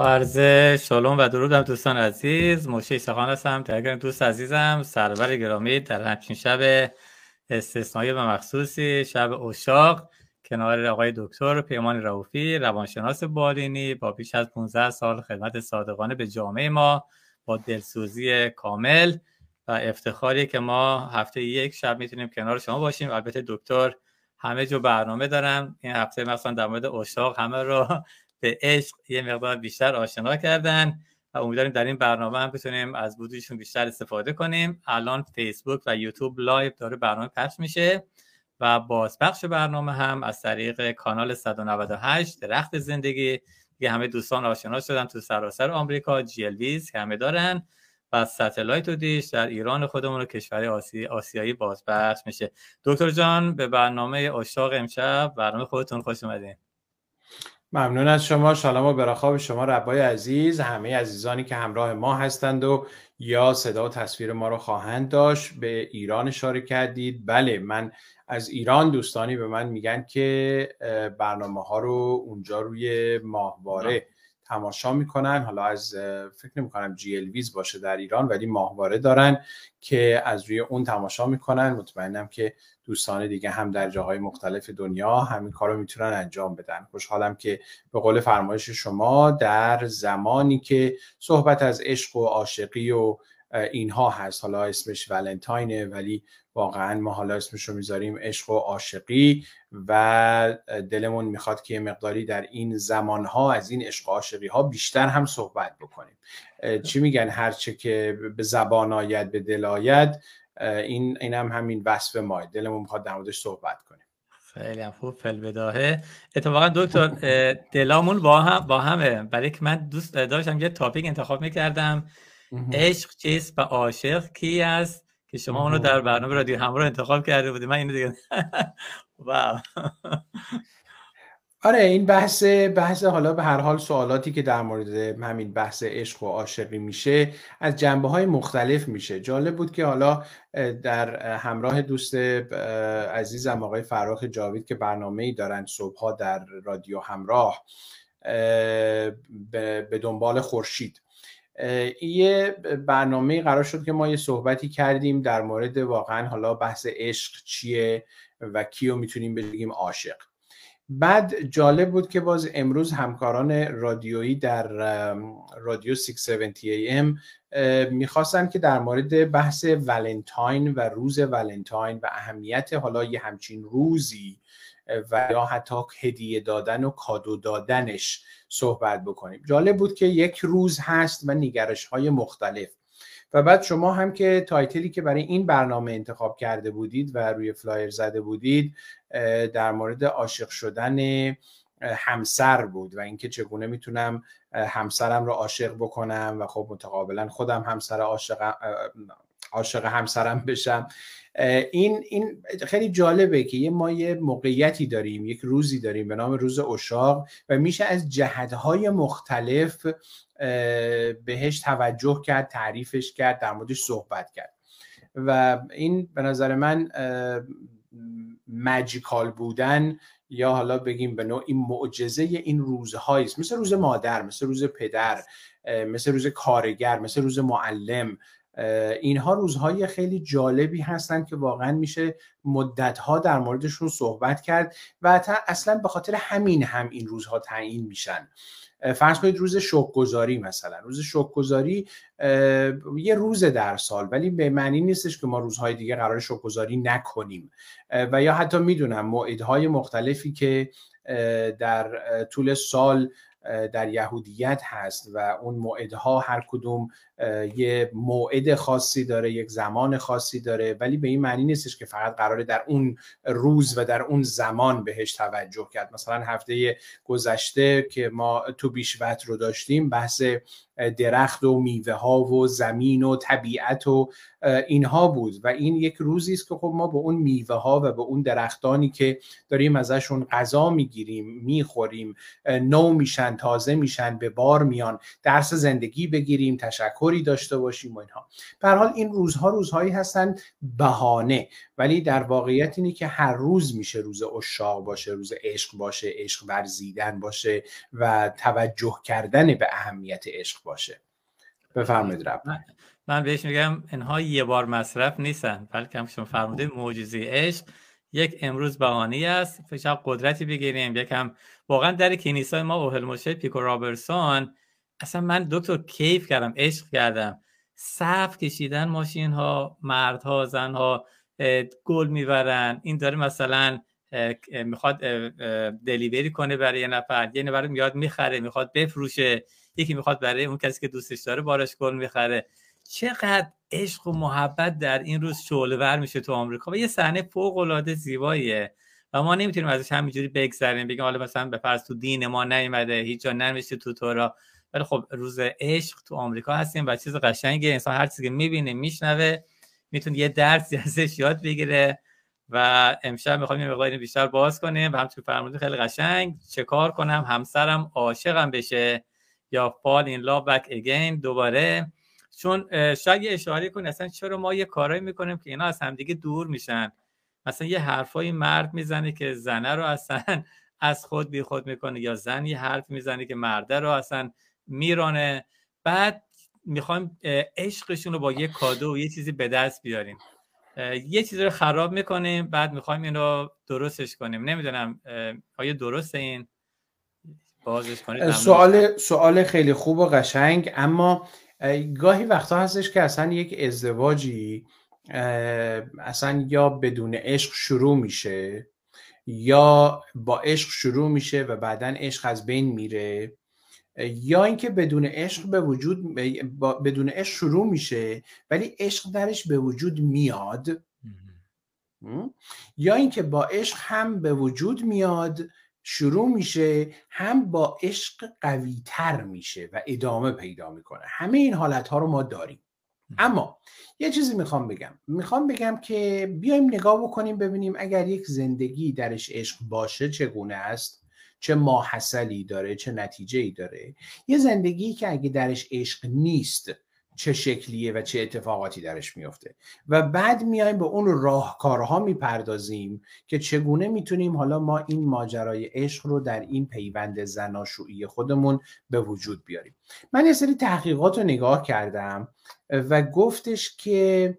عرض و درودم دوستان عزیز موشه ایساخان هستم تقریبا دوست عزیزم سرور گرامی در همچین شب استثنایی و مخصوصی شب اشاق کنار آقای دکتر پیمان روفی روانشناس بالینی با بیش از 15 سال خدمت صادقانه به جامعه ما با دلسوزی کامل و افتخاری که ما هفته یک شب میتونیم کنار شما باشیم البته دکتر همه جو برنامه دارم این هفته مثلا در مورد اشاق همه رو به عشق یه مقدار بیشتر آشنا کردن و امیدواریم در این برنامه هم بتونیم از وجودشون بیشتر استفاده کنیم الان فیسبوک و یوتیوب لایو داره برنامه پخش میشه و بازپخش برنامه هم از طریق کانال 198 درخت زندگی که همه دوستان آشنا شدن تو سراسر آمریکا جیلویز که همه دارن و ستلایت و دیش در ایران خودمون و کشور آسی... آسیایی بازپخش میشه دکتر جان به برنامه اشاق امشب برنامه خودتون خوش اومدین ممنون از شما سلام و برخواب شما ربای عزیز همه عزیزانی که همراه ما هستند و یا صدا و تصویر ما رو خواهند داشت به ایران اشاره کردید بله من از ایران دوستانی به من میگن که برنامه ها رو اونجا روی ماهواره تماشا میکنن حالا از فکر نمی کنم جی ویز باشه در ایران ولی ماهواره دارن که از روی اون تماشا میکنن مطمئنم که دوستان دیگه هم در جاهای مختلف دنیا همین کار رو میتونن انجام بدن خوشحالم که به قول فرمایش شما در زمانی که صحبت از عشق و عاشقی و اینها هست حالا اسمش ولنتاینه ولی واقعا ما حالا اسمش رو میذاریم عشق و عاشقی و دلمون میخواد که یه مقداری در این زمانها از این عشق و عاشقی ها بیشتر هم صحبت بکنیم چی میگن هرچه که به زبان آید به دل آید این اینم هم همین وصف ما دلمون میخواد در موردش صحبت کنیم خیلی هم خوب فل بداهه اتفاقا دکتر دلامون با هم با همه برای که من دوست داشتم یه تاپیک انتخاب میکردم عشق چیست و عاشق کی است که شما اونو در برنامه رادیو همراه انتخاب کرده بودی من اینو دیگه آره این بحث بحث حالا به هر حال سوالاتی که در مورد همین بحث عشق و عاشقی میشه از جنبه های مختلف میشه جالب بود که حالا در همراه دوست عزیزم آقای فراخ جاوید که برنامه ای دارن صبحها در رادیو همراه به دنبال خورشید یه برنامه قرار شد که ما یه صحبتی کردیم در مورد واقعا حالا بحث عشق چیه و کیو میتونیم بگیم عاشق بعد جالب بود که باز امروز همکاران رادیویی در رادیو 670 AM میخواستن که در مورد بحث ولنتاین و روز ولنتاین و اهمیت حالا یه همچین روزی و یا حتی هدیه دادن و کادو دادنش صحبت بکنیم جالب بود که یک روز هست و نگرش های مختلف و بعد شما هم که تایتلی که برای این برنامه انتخاب کرده بودید و روی فلایر زده بودید در مورد عاشق شدن همسر بود و اینکه چگونه میتونم همسرم رو عاشق بکنم و خب متقابلا خودم همسر عاشق عاشق همسرم بشم این این خیلی جالبه که ما یه موقعیتی داریم یک روزی داریم به نام روز اشاق و میشه از جهدهای مختلف بهش توجه کرد تعریفش کرد در موردش صحبت کرد و این به نظر من مجیکال بودن یا حالا بگیم به نوعی معجزه این روزهایی است مثل روز مادر مثل روز پدر مثل روز کارگر مثل روز معلم اینها روزهای خیلی جالبی هستند که واقعا میشه مدتها در موردشون صحبت کرد و اصلا به خاطر همین هم این روزها تعیین میشن فرض کنید روز شکرگزاری مثلا روز شکرگزاری یه روز در سال ولی به معنی نیستش که ما روزهای دیگه قرار شکرگزاری نکنیم و یا حتی میدونم موعدهای مختلفی که در طول سال در یهودیت هست و اون موعدها هر کدوم یه موعد خاصی داره یک زمان خاصی داره ولی به این معنی نیستش که فقط قراره در اون روز و در اون زمان بهش توجه کرد مثلا هفته گذشته که ما تو بیشوت رو داشتیم بحث درخت و میوه ها و زمین و طبیعت و اینها بود و این یک روزی است که خب ما به اون میوه ها و به اون درختانی که داریم ازشون غذا میگیریم میخوریم نو میشن تازه میشن به بار میان درس زندگی بگیریم تشکری داشته باشیم و اینها به حال این روزها روزهایی هستن بهانه ولی در واقعیت اینه که هر روز میشه روز اشاق باشه روز عشق باشه عشق ورزیدن باشه و توجه کردن به اهمیت عشق باشه بفرمایید رب من بهش میگم اینها یه بار مصرف نیستن بلکه هم شما فرموده خب. معجزه عشق یک امروز بهانی است فشار قدرتی بگیریم یکم واقعا در کنیسای ما اوهل موشه پیکو رابرسون اصلا من دکتر کیف کردم عشق کردم صف کشیدن ماشین ها مرد ها زن ها گل میبرن این داره مثلا میخواد دلیوری کنه برای یه نفر یه نفر میاد میخره میخواد بفروشه یکی میخواد برای اون کسی که دوستش داره بارش گل میخره چقدر عشق و محبت در این روز شعله میشه تو آمریکا و یه صحنه فوق العاده زیباییه و ما نمیتونیم ازش همینجوری بگذریم بگیم حالا مثلا به فرض تو دین ما نیومده هیچ جا نمیشه تو تورا ولی خب روز عشق تو آمریکا هستیم و چیز قشنگه انسان هر چیزی که میبینه میشنوه میتونه یه درسی ازش یاد بگیره و امشب میخوام یه مقدار بیشتر باز کنیم و همچون فرمودی خیلی قشنگ چه کار کنم همسرم عاشقم بشه یا فال این لا بک اگین دوباره چون شاید یه اشاره کنی اصلا چرا ما یه کارایی میکنیم که اینا از همدیگه دور میشن مثلا یه حرفایی مرد میزنه که زنه رو اصلا از خود بی خود میکنه یا زن یه حرف میزنه که مرده رو اصلا میرانه بعد میخوایم عشقشون رو با یه کادو و یه چیزی به دست بیاریم یه چیزی رو خراب میکنیم بعد میخوایم این رو درستش کنیم نمیدونم آیا درست این بازش کنید سوال سوال خیلی خوب و قشنگ اما گاهی وقتا هستش که اصلا یک ازدواجی اصلا یا بدون عشق شروع میشه یا با عشق شروع میشه و بعدا عشق از بین میره یا اینکه بدون عشق به وجود بدون عشق شروع میشه ولی عشق درش به وجود میاد یا اینکه با عشق هم به وجود میاد شروع میشه هم با عشق تر میشه و ادامه پیدا میکنه همه این حالت ها رو ما داریم اما یه چیزی میخوام بگم میخوام بگم که بیایم نگاه بکنیم ببینیم اگر یک زندگی درش عشق باشه چگونه است چه ماحصلی داره چه نتیجه ای داره یه زندگی که اگه درش عشق نیست چه شکلیه و چه اتفاقاتی درش میفته و بعد میایم به اون راهکارها میپردازیم که چگونه میتونیم حالا ما این ماجرای عشق رو در این پیوند زناشویی خودمون به وجود بیاریم من یه سری تحقیقات رو نگاه کردم و گفتش که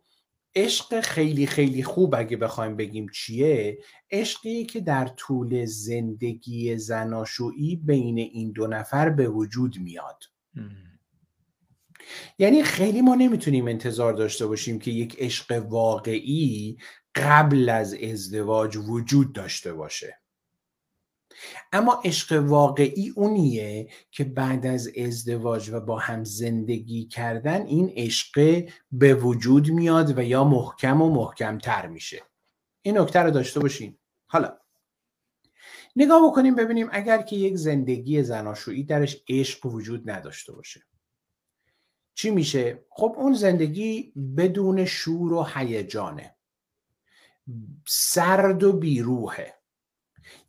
عشق خیلی خیلی خوب اگه بخوایم بگیم چیه عشقی که در طول زندگی زناشویی بین این دو نفر به وجود میاد یعنی خیلی ما نمیتونیم انتظار داشته باشیم که یک عشق واقعی قبل از ازدواج وجود داشته باشه اما عشق واقعی اونیه که بعد از ازدواج و با هم زندگی کردن این عشق به وجود میاد و یا محکم و محکم تر میشه این نکته رو داشته باشین حالا نگاه بکنیم ببینیم اگر که یک زندگی زناشویی درش عشق وجود نداشته باشه چی میشه خب اون زندگی بدون شور و هیجانه سرد و بیروحه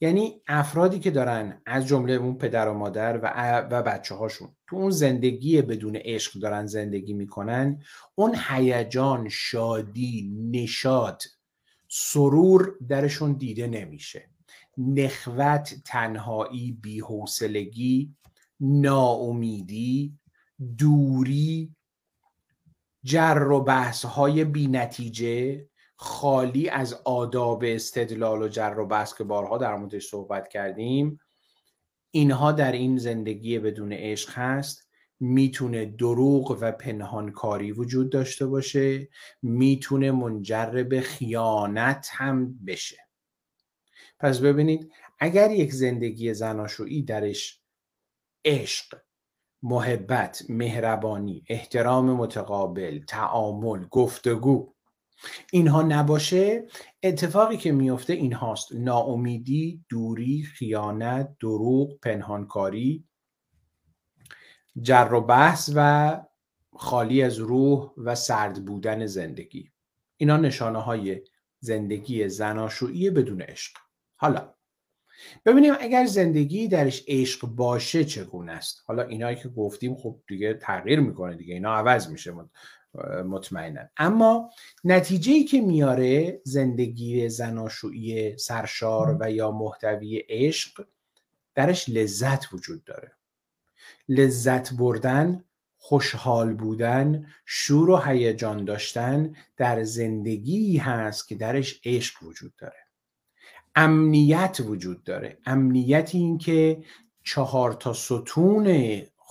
یعنی افرادی که دارن از جمله اون پدر و مادر و, و بچه هاشون تو اون زندگی بدون عشق دارن زندگی میکنن اون هیجان شادی نشاد سرور درشون دیده نمیشه نخوت تنهایی بیحوصلگی ناامیدی دوری جر و بحث های بی خالی از آداب استدلال و جر و بحث که بارها در موردش صحبت کردیم اینها در این زندگی بدون عشق هست میتونه دروغ و پنهانکاری وجود داشته باشه میتونه منجر به خیانت هم بشه پس ببینید اگر یک زندگی زناشویی درش عشق محبت مهربانی احترام متقابل تعامل گفتگو اینها نباشه اتفاقی که میفته اینهاست ناامیدی دوری خیانت دروغ پنهانکاری جر و بحث و خالی از روح و سرد بودن زندگی اینا نشانه های زندگی زناشویی بدون عشق حالا ببینیم اگر زندگی درش عشق باشه چگونه است حالا اینایی که گفتیم خب دیگه تغییر میکنه دیگه اینا عوض میشه مطمئنم اما نتیجه ای که میاره زندگی زناشویی سرشار و یا محتوی عشق درش لذت وجود داره لذت بردن خوشحال بودن شور و هیجان داشتن در زندگی هست که درش عشق وجود داره امنیت وجود داره امنیت این که چهار تا ستون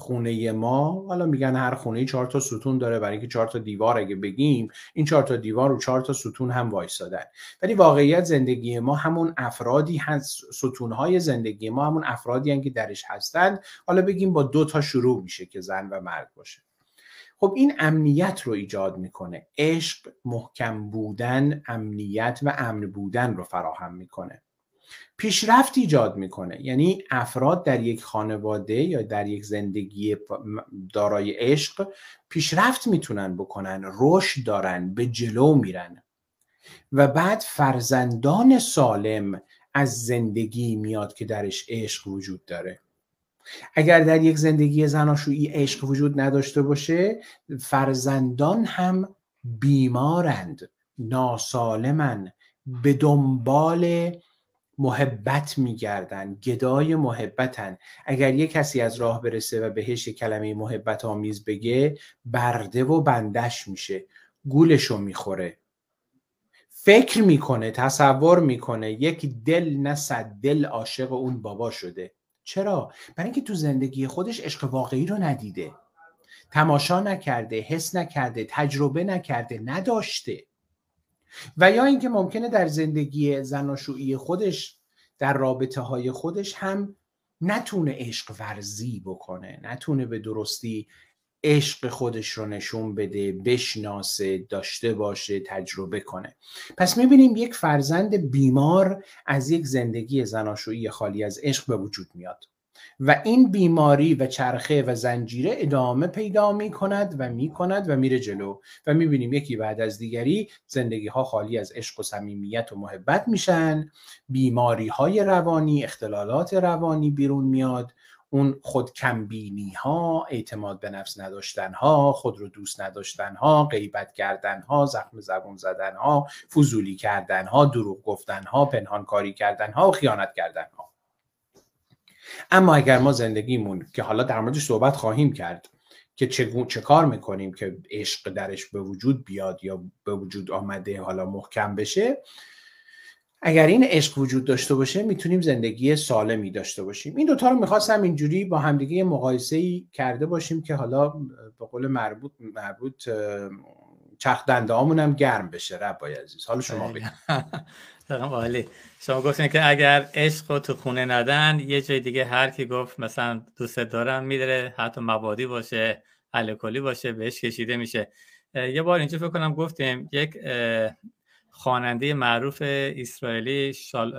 خونه ما حالا میگن هر خونه چهار تا ستون داره برای اینکه چهار تا دیوار اگه بگیم این چهار تا دیوار و چهار تا ستون هم وایسادن ولی واقعیت زندگی ما همون افرادی هست ستونهای زندگی ما همون افرادی هستند که درش هستند حالا بگیم با دو تا شروع میشه که زن و مرد باشه خب این امنیت رو ایجاد میکنه عشق محکم بودن امنیت و امن بودن رو فراهم میکنه پیشرفت ایجاد میکنه یعنی افراد در یک خانواده یا در یک زندگی دارای عشق پیشرفت میتونن بکنن رشد دارن به جلو میرن و بعد فرزندان سالم از زندگی میاد که درش عشق وجود داره اگر در یک زندگی زناشویی عشق وجود نداشته باشه فرزندان هم بیمارند ناسالمن به دنبال محبت میگردن گدای محبتن اگر یه کسی از راه برسه و بهش کلمه محبت آمیز بگه برده و بندش میشه گولشو میخوره فکر میکنه تصور میکنه یک دل نه صد دل عاشق اون بابا شده چرا برای اینکه تو زندگی خودش عشق واقعی رو ندیده تماشا نکرده حس نکرده تجربه نکرده نداشته و یا اینکه ممکنه در زندگی زناشویی خودش در رابطه های خودش هم نتونه عشق ورزی بکنه نتونه به درستی عشق خودش رو نشون بده بشناسه داشته باشه تجربه کنه پس میبینیم یک فرزند بیمار از یک زندگی زناشویی خالی از عشق به وجود میاد و این بیماری و چرخه و زنجیره ادامه پیدا می کند و می کند و میره جلو و می بینیم یکی بعد از دیگری زندگی ها خالی از عشق و صمیمیت و محبت میشن بیماری های روانی اختلالات روانی بیرون میاد اون خود کمبینی ها اعتماد به نفس نداشتن ها خود رو دوست نداشتن ها غیبت کردن ها زخم زبون زدن ها فضولی کردن ها دروغ گفتن ها پنهان کاری کردن ها و خیانت کردن ها اما اگر ما زندگیمون که حالا در موردش صحبت خواهیم کرد که چه, چه کار میکنیم که عشق درش به وجود بیاد یا به وجود آمده حالا محکم بشه اگر این عشق وجود داشته باشه میتونیم زندگی سالمی داشته باشیم این دوتا رو میخواستم اینجوری با همدیگه مقایسه ای کرده باشیم که حالا به قول مربوط مربوط چرخ دنده هم گرم بشه ربای عزیز حالا شما بگید عالی شما گفتین که اگر عشق رو تو خونه ندن یه جای دیگه هر کی گفت مثلا دوست دارم میداره حتی مبادی باشه الکلی باشه بهش کشیده میشه یه بار اینجا فکر کنم گفتیم یک خواننده معروف اسرائیلی شال،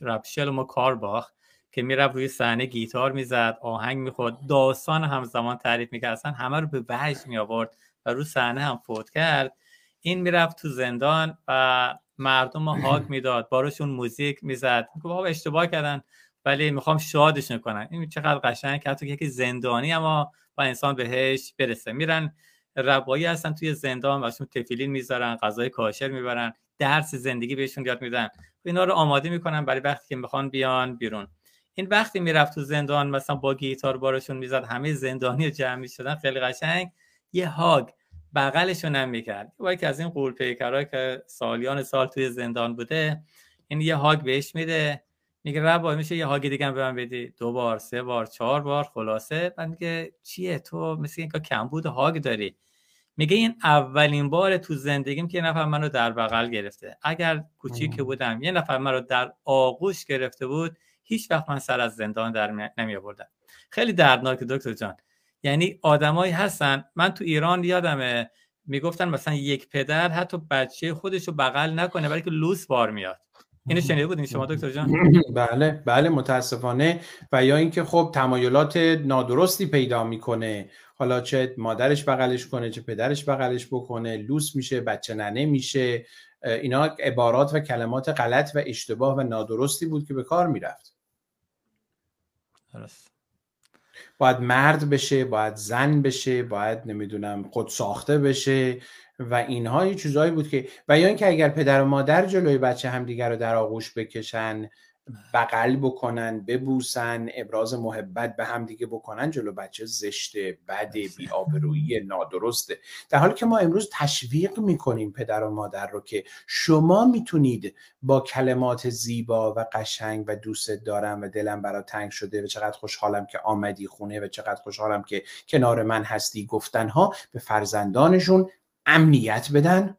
رپشل مکارباخ که میرفت روی صحنه گیتار میزد آهنگ میخورد داستان همزمان تعریف میکرد اصلا همه رو به وجد می آورد و رو صحنه هم فوت کرد این میرفت تو زندان و مردم رو هاک میداد بارشون موزیک میزد بابا اشتباه کردن ولی میخوام شادشون کنن این چقدر قشنگ که حتی یکی زندانی اما با انسان بهش برسه میرن ربایی هستن توی زندان واسه تفیلین میذارن غذای کاشر میبرن درس زندگی بهشون یاد میدن اینا رو آماده میکنن برای وقتی که میخوان بیان بیرون این وقتی میرفت تو زندان مثلا با گیتار بارشون میزد همه زندانی جمع میشدن خیلی قشنگ یه هاگ بغلشون هم میکرد و که از این قول پیکرها که سالیان سال توی زندان بوده این یعنی یه هاگ بهش میده میگه ربا میشه یه هاگ دیگه به من بدی دو بار سه بار چهار بار خلاصه من میگه چیه تو مثل اینکه بود هاگ داری میگه این اولین بار تو زندگیم که یه نفر منو در بغل گرفته اگر کوچیک بودم یه نفر منو در آغوش گرفته بود هیچ وقت من سر از زندان در نمی خیلی دردناک دکتر جان یعنی آدمایی هستن من تو ایران یادمه میگفتن مثلا یک پدر حتی بچه خودش رو بغل نکنه بلکه لوس بار میاد اینو شنیده بودین شما دکتر جان بله بله متاسفانه و یا اینکه خب تمایلات نادرستی پیدا میکنه حالا چه مادرش بغلش کنه چه پدرش بغلش بکنه لوس میشه بچه ننه میشه اینا عبارات و کلمات غلط و اشتباه و نادرستی بود که به کار میرفت درست باید مرد بشه باید زن بشه باید نمیدونم خود ساخته بشه و اینها یه چیزایی بود که و یا اینکه اگر پدر و مادر جلوی بچه همدیگر رو در آغوش بکشن بغل بکنن ببوسن ابراز محبت به هم دیگه بکنن جلو بچه زشت بد بی نادرسته در حالی که ما امروز تشویق میکنیم پدر و مادر رو که شما میتونید با کلمات زیبا و قشنگ و دوست دارم و دلم برا تنگ شده و چقدر خوشحالم که آمدی خونه و چقدر خوشحالم که کنار من هستی گفتنها به فرزندانشون امنیت بدن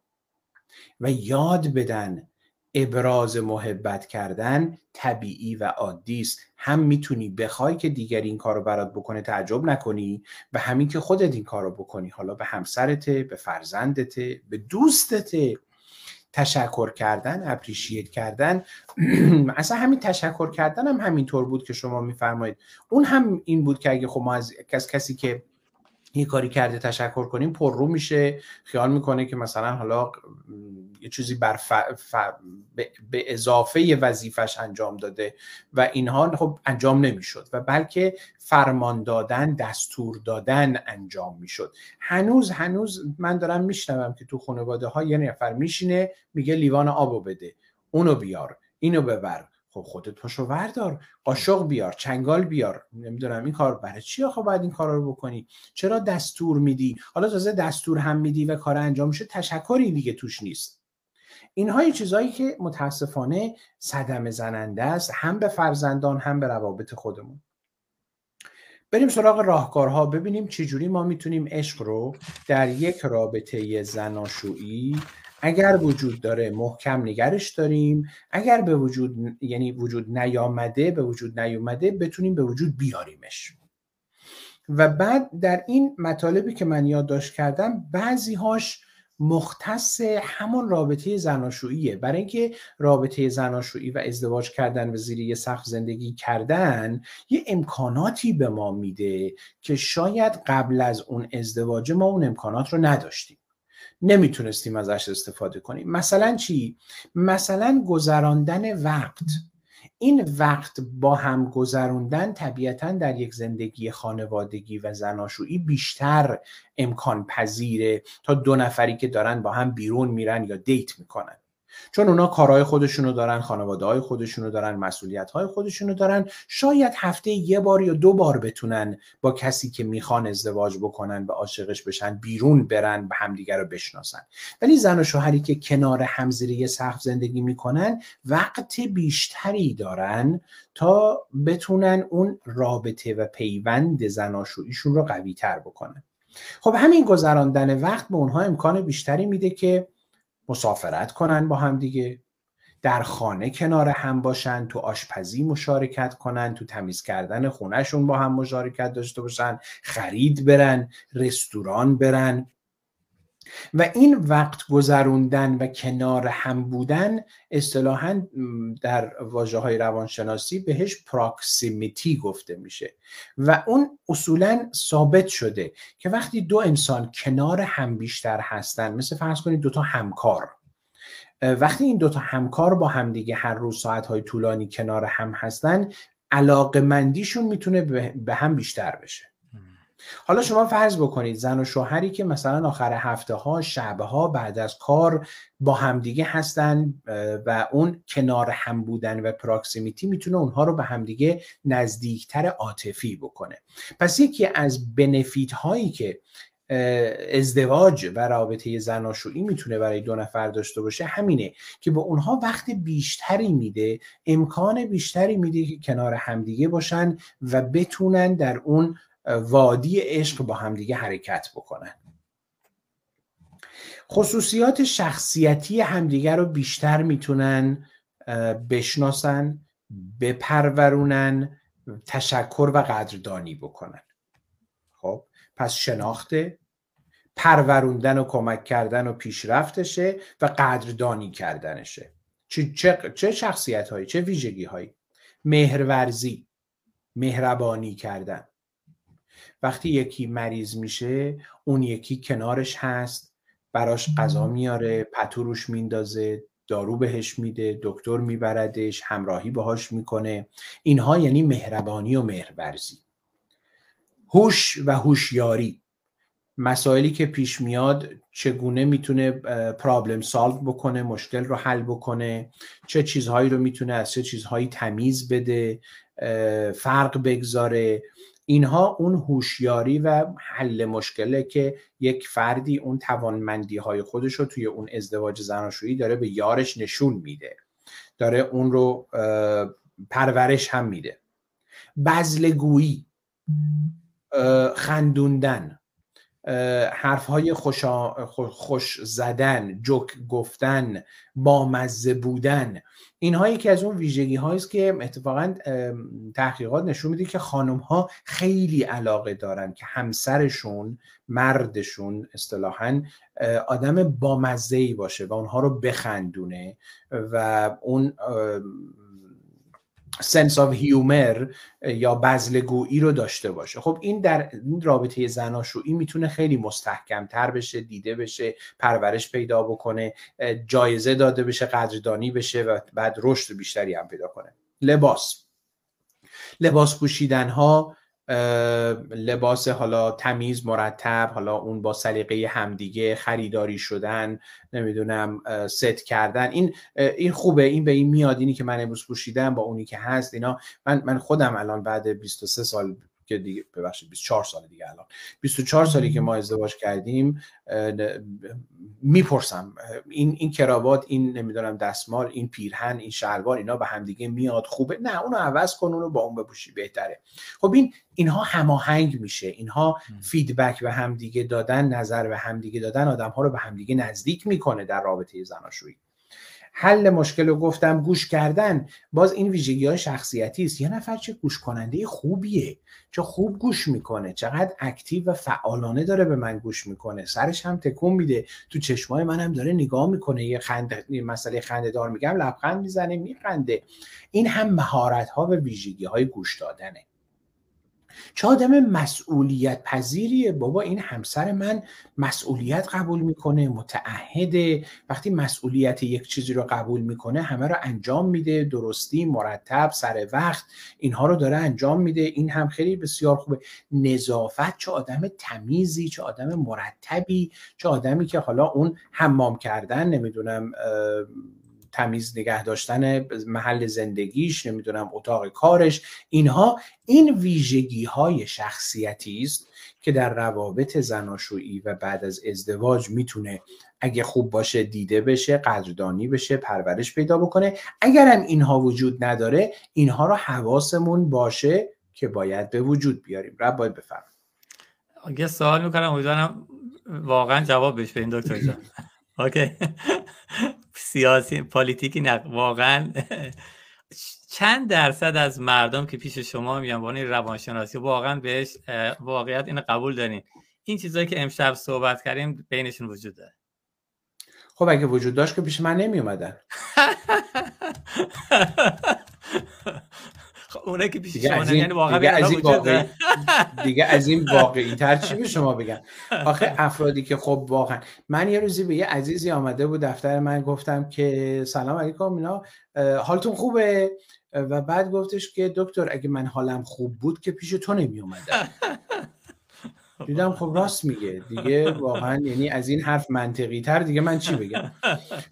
و یاد بدن ابراز محبت کردن طبیعی و عادی است هم میتونی بخوای که دیگری این کارو برات بکنه تعجب نکنی و همین که خودت این کارو بکنی حالا به همسرته به فرزندته به دوستته تشکر کردن اپریشیت کردن اصلا همین تشکر کردن هم همینطور بود که شما میفرمایید اون هم این بود که اگه خب ما از کس کسی که یه کاری کرده تشکر کنیم پر رو میشه خیال میکنه که مثلا حالا یه چیزی بر ف... به... به اضافه وظیفش انجام داده و اینها خب انجام نمیشد و بلکه فرمان دادن دستور دادن انجام میشد هنوز هنوز من دارم میشنوم که تو خانواده ها یه نفر میشینه میگه لیوان آبو بده اونو بیار اینو ببر خب خودت پاشو وردار قاشق بیار چنگال بیار نمیدونم این کار برای چی آخه باید این کارا رو بکنی چرا دستور میدی حالا تازه دستور هم میدی و کار انجام میشه تشکری دیگه توش نیست اینها چیزهایی که متاسفانه صدمه زننده است هم به فرزندان هم به روابط خودمون بریم سراغ راهکارها ببینیم چجوری ما میتونیم عشق رو در یک رابطه زناشویی اگر وجود داره محکم نگرش داریم اگر به وجود یعنی وجود نیامده به وجود نیومده بتونیم به وجود بیاریمش و بعد در این مطالبی که من یادداشت کردم بعضی هاش مختص همون رابطه زناشوییه برای اینکه رابطه زناشویی و ازدواج کردن و زیری یه زندگی کردن یه امکاناتی به ما میده که شاید قبل از اون ازدواج ما اون امکانات رو نداشتیم نمیتونستیم ازش استفاده کنیم مثلا چی مثلا گذراندن وقت این وقت با هم گذروندن طبیعتا در یک زندگی خانوادگی و زناشویی بیشتر امکان پذیره تا دو نفری که دارن با هم بیرون میرن یا دیت میکنن چون اونا کارهای خودشونو دارن خانواده های خودشونو دارن مسئولیت های خودشونو دارن شاید هفته یه بار یا دو بار بتونن با کسی که میخوان ازدواج بکنن و عاشقش بشن بیرون برن به همدیگر رو بشناسن ولی زن و شوهری که کنار هم زیر زندگی میکنن وقت بیشتری دارن تا بتونن اون رابطه و پیوند زناشوییشون رو قوی تر بکنن خب همین گذراندن وقت به اونها امکان بیشتری میده که مسافرت کنن با هم دیگه در خانه کنار هم باشن تو آشپزی مشارکت کنن تو تمیز کردن خونهشون با هم مشارکت داشته باشن خرید برن رستوران برن و این وقت گذروندن و کنار هم بودن اصطلاحا در واجه های روانشناسی بهش پراکسیمیتی گفته میشه و اون اصولا ثابت شده که وقتی دو انسان کنار هم بیشتر هستن مثل فرض کنید دوتا همکار وقتی این دوتا همکار با همدیگه هر روز ساعتهای طولانی کنار هم هستن علاقه مندیشون میتونه به هم بیشتر بشه حالا شما فرض بکنید زن و شوهری که مثلا آخر هفته ها شبه ها بعد از کار با همدیگه هستن و اون کنار هم بودن و پراکسیمیتی میتونه اونها رو به همدیگه نزدیکتر عاطفی بکنه پس یکی از بنفیت هایی که ازدواج و رابطه زناشویی میتونه برای دو نفر داشته باشه همینه که به اونها وقت بیشتری میده امکان بیشتری میده که کنار همدیگه باشن و بتونن در اون وادی عشق با همدیگه حرکت بکنن خصوصیات شخصیتی همدیگه رو بیشتر میتونن بشناسن بپرورونن تشکر و قدردانی بکنن خب پس شناخته پروروندن و کمک کردن و پیشرفتشه و قدردانی کردنشه چه, چه, چه شخصیت هایی چه ویژگی هایی مهرورزی مهربانی کردن وقتی یکی مریض میشه اون یکی کنارش هست براش غذا میاره پتو روش میندازه دارو بهش میده دکتر میبردش همراهی باهاش میکنه اینها یعنی مهربانی و مهرورزی هوش و هوشیاری مسائلی که پیش میاد چگونه میتونه پرابلم سالو بکنه مشکل رو حل بکنه چه چیزهایی رو میتونه از چه چیزهایی تمیز بده فرق بگذاره اینها اون هوشیاری و حل مشکله که یک فردی اون توانمندی های خودش رو توی اون ازدواج زناشویی داره به یارش نشون میده داره اون رو پرورش هم میده بزلگویی خندوندن حرف های خوش زدن جک گفتن با مزه بودن اینها یکی از اون ویژگی است که اتفاقا تحقیقات نشون میده که خانم ها خیلی علاقه دارن که همسرشون مردشون اصطلاحا آدم با ای باشه و اونها رو بخندونه و اون سنس آف هیومر یا بزلگویی رو داشته باشه خب این در رابطه زناشویی میتونه خیلی مستحکم تر بشه دیده بشه پرورش پیدا بکنه جایزه داده بشه قدردانی بشه و بعد رشد بیشتری هم پیدا کنه لباس لباس پوشیدن ها لباس حالا تمیز مرتب حالا اون با سلیقه همدیگه خریداری شدن نمیدونم ست کردن این این خوبه این به این میاد اینی که من امروز پوشیدم با اونی که هست اینا من من خودم الان بعد 23 سال که دیگه ببخشید 24 سال دیگه الان 24 سالی که ما ازدواج کردیم میپرسم این این کراوات این نمیدونم دستمال این پیرهن این شلوار اینا به همدیگه میاد خوبه نه اونو عوض کن اونو با اون بپوشی بهتره خب این اینها هماهنگ میشه اینها فیدبک به همدیگه دادن نظر به همدیگه دادن آدم ها رو به همدیگه نزدیک میکنه در رابطه زناشویی حل مشکل رو گفتم گوش کردن باز این ویژگی های شخصیتی است یه نفر چه گوش کننده خوبیه چه خوب گوش میکنه چقدر اکتیو و فعالانه داره به من گوش میکنه سرش هم تکون میده تو چشمای منم داره نگاه میکنه یه خند مسئله خنده دار میگم لبخند میزنه میخنده این هم مهارت ها و ویژگی های گوش دادنه چه آدم مسئولیت پذیریه بابا این همسر من مسئولیت قبول میکنه متعهده وقتی مسئولیت یک چیزی رو قبول میکنه همه رو انجام میده درستی مرتب سر وقت اینها رو داره انجام میده این هم خیلی بسیار خوبه نظافت چه آدم تمیزی چه آدم مرتبی چه آدمی که حالا اون حمام کردن نمیدونم تمیز نگه داشتن محل زندگیش نمیدونم اتاق کارش اینها این ویژگی های شخصیتی است که در روابط زناشویی و بعد از ازدواج میتونه اگه خوب باشه دیده بشه قدردانی بشه پرورش پیدا بکنه اگرم اینها وجود نداره اینها رو حواسمون باشه که باید به وجود بیاریم رب باید بفرم یه سوال میکنم واقعا جواب بشه این دکتر اوکی سیاسی پالیتیکی نه واقعا چند درصد از مردم که پیش شما میان با روانشناسی واقعا بهش واقعیت این قبول دارین این چیزایی که امشب صحبت کردیم بینشون وجود داره خب اگه وجود داشت که پیش من نمی اومدن خب، اونایی یعنی واقعا دیگه از این واقعی دیگه از این واقعی چی به شما بگم آخه افرادی که خب واقعا من یه روزی به یه عزیزی آمده بود دفتر من گفتم که سلام علیکم اینا حالتون خوبه و بعد گفتش که دکتر اگه من حالم خوب بود که پیش تو نمی اومدم دیدم خب راست میگه دیگه واقعا یعنی از این حرف منطقی تر دیگه من چی بگم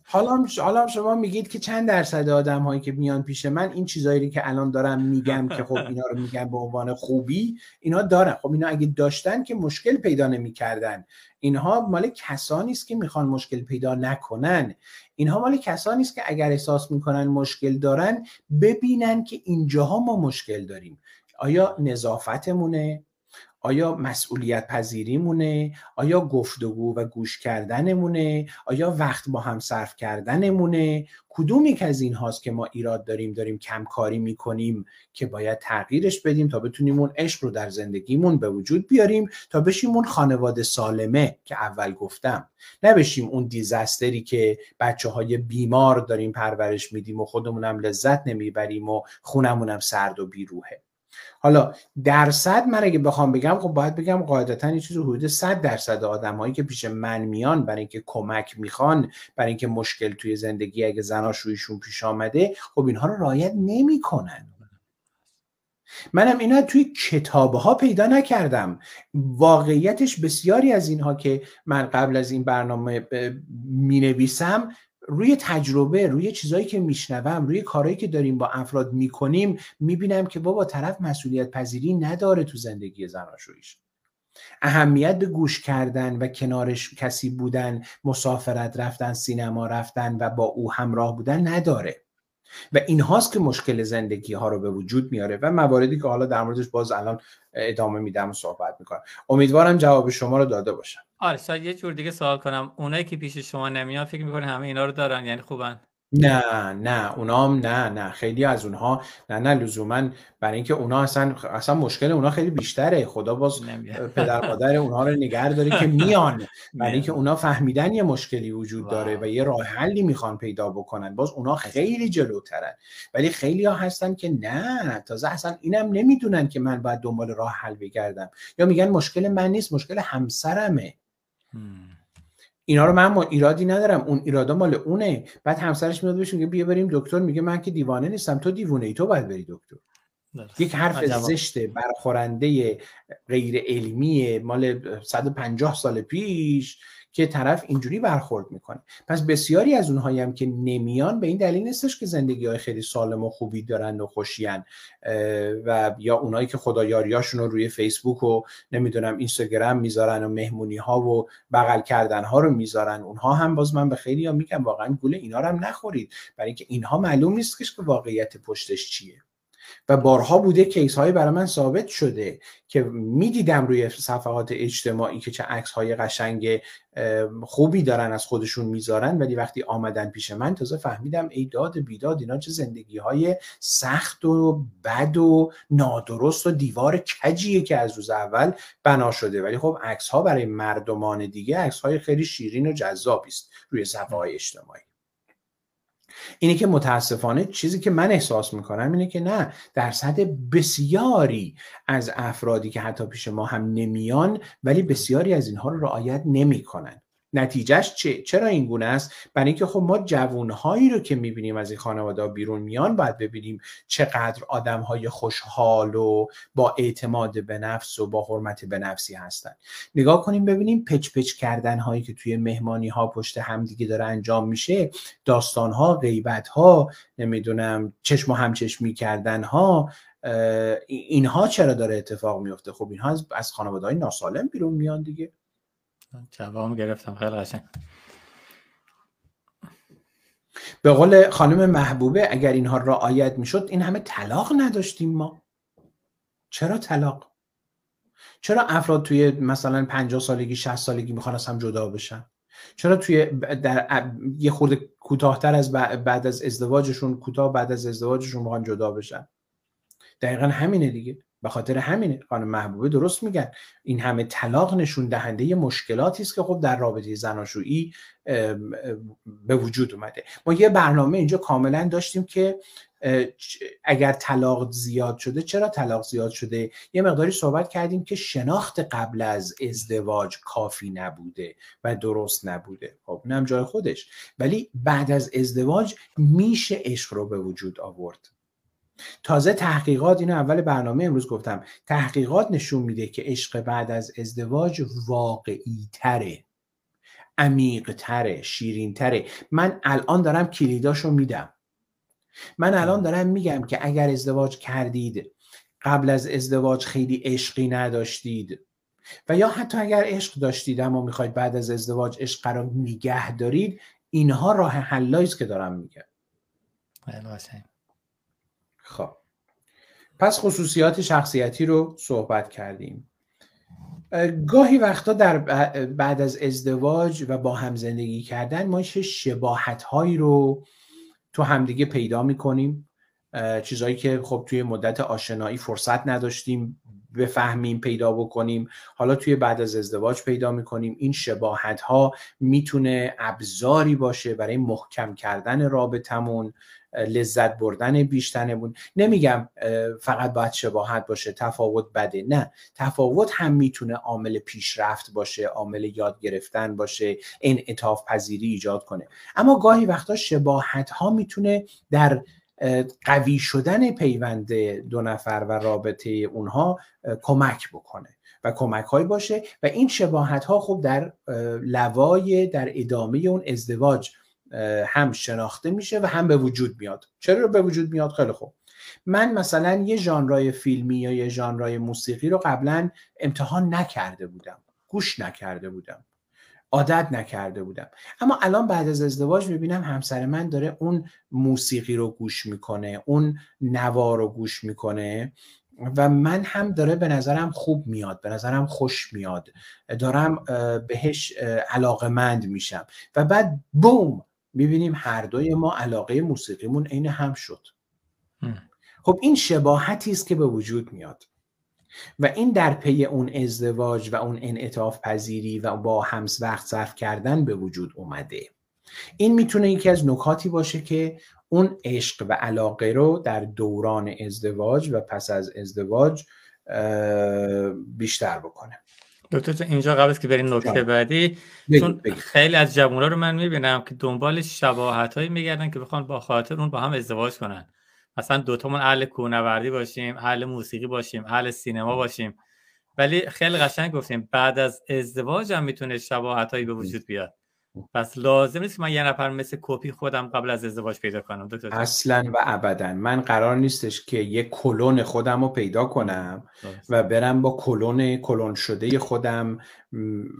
حالا حالا شما میگید که چند درصد آدم هایی که میان پیش من این چیزایی که الان دارم میگم که خب اینا رو میگم به عنوان خوبی اینا دارن خب اینا اگه داشتن که مشکل پیدا نمیکردن اینها مال کسانی است که میخوان مشکل پیدا نکنن اینها مال کسانی است که اگر احساس میکنن مشکل دارن ببینن که اینجاها ما مشکل داریم آیا نظافتمونه آیا مسئولیت پذیریمونه آیا گفتگو و گوش کردنمونه آیا وقت با هم صرف کردنمونه کدومی که از این هاست که ما ایراد داریم داریم کمکاری میکنیم که باید تغییرش بدیم تا بتونیم اون عشق رو در زندگیمون به وجود بیاریم تا بشیم اون خانواده سالمه که اول گفتم نبشیم اون دیزستری که بچه های بیمار داریم پرورش میدیم و خودمونم لذت نمیبریم و خونمونم سرد و بیروهه حالا درصد من اگه بخوام بگم خب باید بگم قاعدتا یه چیزی حدود 100 درصد آدمایی که پیش من میان برای اینکه کمک میخوان برای اینکه مشکل توی زندگی اگه زناش رویشون پیش آمده خب اینها رو رعایت نمیکنن منم اینا توی کتاب ها پیدا نکردم واقعیتش بسیاری از اینها که من قبل از این برنامه می روی تجربه روی چیزایی که میشنوم روی کارهایی که داریم با افراد میکنیم میبینم که بابا طرف مسئولیت پذیری نداره تو زندگی زناشویش اهمیت به گوش کردن و کنارش کسی بودن مسافرت رفتن سینما رفتن و با او همراه بودن نداره و اینهاست که مشکل زندگی ها رو به وجود میاره و مواردی که حالا در موردش باز الان ادامه میدم و صحبت میکنم امیدوارم جواب شما رو داده باشم آره شاید یه جور دیگه سوال کنم اونایی که پیش شما نمیان فکر میکنه همه اینا رو دارن یعنی خوبن نه نه اونام نه نه خیلی از اونها نه نه لزوما برای اینکه اونا اصلا اصلا مشکل اونها خیلی بیشتره خدا باز پدر مادر اونها رو نگر داره که میان برای اینکه اونا فهمیدن یه مشکلی وجود داره و یه راه حلی میخوان پیدا بکنن باز اونها خیلی جلوترن ولی خیلی ها هستن که نه تازه اصلا اینم نمیدونن که من باید دنبال راه حل بگردم یا میگن مشکل من نیست مشکل همسرمه اینا رو من ایرادی ندارم اون ایرادا مال اونه بعد همسرش میاد بهش میگه بیا بریم دکتر میگه من که دیوانه نیستم تو دیوونه ای تو باید بری دکتر یک حرف زشت برخورنده غیر علمی مال 150 سال پیش که طرف اینجوری برخورد میکنه پس بسیاری از اونهایی هم که نمیان به این دلیل نیستش که زندگی های خیلی سالم و خوبی دارن و خوشیان و یا اونایی که خدایاریاشون رو روی فیسبوک و نمیدونم اینستاگرام میذارن و مهمونی ها و بغل کردن ها رو میذارن اونها هم باز من به خیلی میگم واقعا گول اینا رو هم نخورید برای اینکه اینها معلوم نیست که واقعیت پشتش چیه و بارها بوده کیس های برای من ثابت شده که میدیدم روی صفحات اجتماعی که چه عکس های قشنگ خوبی دارن از خودشون میذارن ولی وقتی آمدن پیش من تازه فهمیدم ای داد بیداد اینا چه زندگی های سخت و بد و نادرست و دیوار کجیه که از روز اول بنا شده ولی خب عکس ها برای مردمان دیگه عکس های خیلی شیرین و جذابی است روی صفحه اجتماعی اینه که متاسفانه چیزی که من احساس میکنم اینه که نه در درصد بسیاری از افرادی که حتی پیش ما هم نمیان ولی بسیاری از اینها رو رعایت نمیکنن نتیجهش چه؟ چرا این گونه است برای اینکه خب ما جوانهایی رو که میبینیم از این خانواده بیرون میان باید ببینیم چقدر آدمهای خوشحال و با اعتماد به نفس و با حرمت به نفسی هستن نگاه کنیم ببینیم پچ پچ کردن هایی که توی مهمانی ها پشت همدیگه داره انجام میشه داستان ها غیبت ها نمیدونم چشم و همچشمی کردن ها اینها چرا داره اتفاق میفته خب اینها از خانواده های ناسالم بیرون میان دیگه جواب گرفتم خیلی قشنگ به قول خانم محبوبه اگر اینها رعایت میشد این همه طلاق نداشتیم ما چرا طلاق چرا افراد توی مثلا 50 سالگی 60 سالگی میخوان از هم جدا بشن چرا توی در یه خورده کوتاهتر از بعد از ازدواجشون کوتاه بعد از ازدواجشون میخوان جدا بشن دقیقا همینه دیگه به خاطر همین خانم محبوبه درست میگن این همه طلاق نشون دهنده مشکلاتی است که خب در رابطه زناشویی به وجود اومده ما یه برنامه اینجا کاملا داشتیم که اگر طلاق زیاد شده چرا طلاق زیاد شده یه مقداری صحبت کردیم که شناخت قبل از ازدواج کافی نبوده و درست نبوده خب اینم جای خودش ولی بعد از ازدواج میشه عشق رو به وجود آورد تازه تحقیقات اینو اول برنامه امروز گفتم تحقیقات نشون میده که عشق بعد از ازدواج واقعی تره عمیق تره شیرین تره من الان دارم کلیداشو میدم من الان دارم میگم که اگر ازدواج کردید قبل از ازدواج خیلی عشقی نداشتید و یا حتی اگر عشق داشتید اما میخواید بعد از ازدواج عشق رو نگه دارید اینها راه حلایی که دارم میگم بله، خب پس خصوصیات شخصیتی رو صحبت کردیم گاهی وقتا در بعد از ازدواج و با هم زندگی کردن ما چه شباهت هایی رو تو همدیگه پیدا می کنیم چیزهایی که خب توی مدت آشنایی فرصت نداشتیم بفهمیم پیدا بکنیم حالا توی بعد از ازدواج پیدا کنیم این شباهت ها میتونه ابزاری باشه برای محکم کردن رابطمون لذت بردن بیشتره بود نمیگم فقط باید شباهت باشه تفاوت بده نه تفاوت هم میتونه عامل پیشرفت باشه عامل یاد گرفتن باشه این انعطاف پذیری ایجاد کنه اما گاهی وقتا شباهت ها میتونه در قوی شدن پیوند دو نفر و رابطه اونها کمک بکنه و کمک های باشه و این شباهت ها خب در لوای در ادامه اون ازدواج هم شناخته میشه و هم به وجود میاد چرا به وجود میاد خیلی خوب من مثلا یه ژانرای فیلمی یا یه ژانرای موسیقی رو قبلا امتحان نکرده بودم گوش نکرده بودم عادت نکرده بودم اما الان بعد از ازدواج میبینم همسر من داره اون موسیقی رو گوش میکنه اون نوا رو گوش میکنه و من هم داره به نظرم خوب میاد به نظرم خوش میاد دارم بهش علاقه مند میشم و بعد بوم میبینیم هر دوی ما علاقه موسیقیمون عین هم شد خب این شباهتی است که به وجود میاد و این در پی اون ازدواج و اون انعطاف پذیری و با همس وقت صرف کردن به وجود اومده این میتونه یکی از نکاتی باشه که اون عشق و علاقه رو در دوران ازدواج و پس از ازدواج بیشتر بکنه دکتر اینجا قبل از که بریم نکته بله. بعدی چون خیلی از جوانا رو من میبینم که دنبال شباهت هایی میگردن که بخوان با خاطر اون با هم ازدواج کنن مثلا دوتامون اهل کوهنوردی باشیم اهل موسیقی باشیم اهل سینما باشیم ولی خیلی قشنگ گفتیم بعد از ازدواج هم میتونه شباهت هایی به وجود بیاد پس لازم نیست که من یه نفر مثل کپی خودم قبل از ازدواج پیدا کنم اصلا و ابدا من قرار نیستش که یه کلون خودم رو پیدا کنم و برم با کلون کلون شده خودم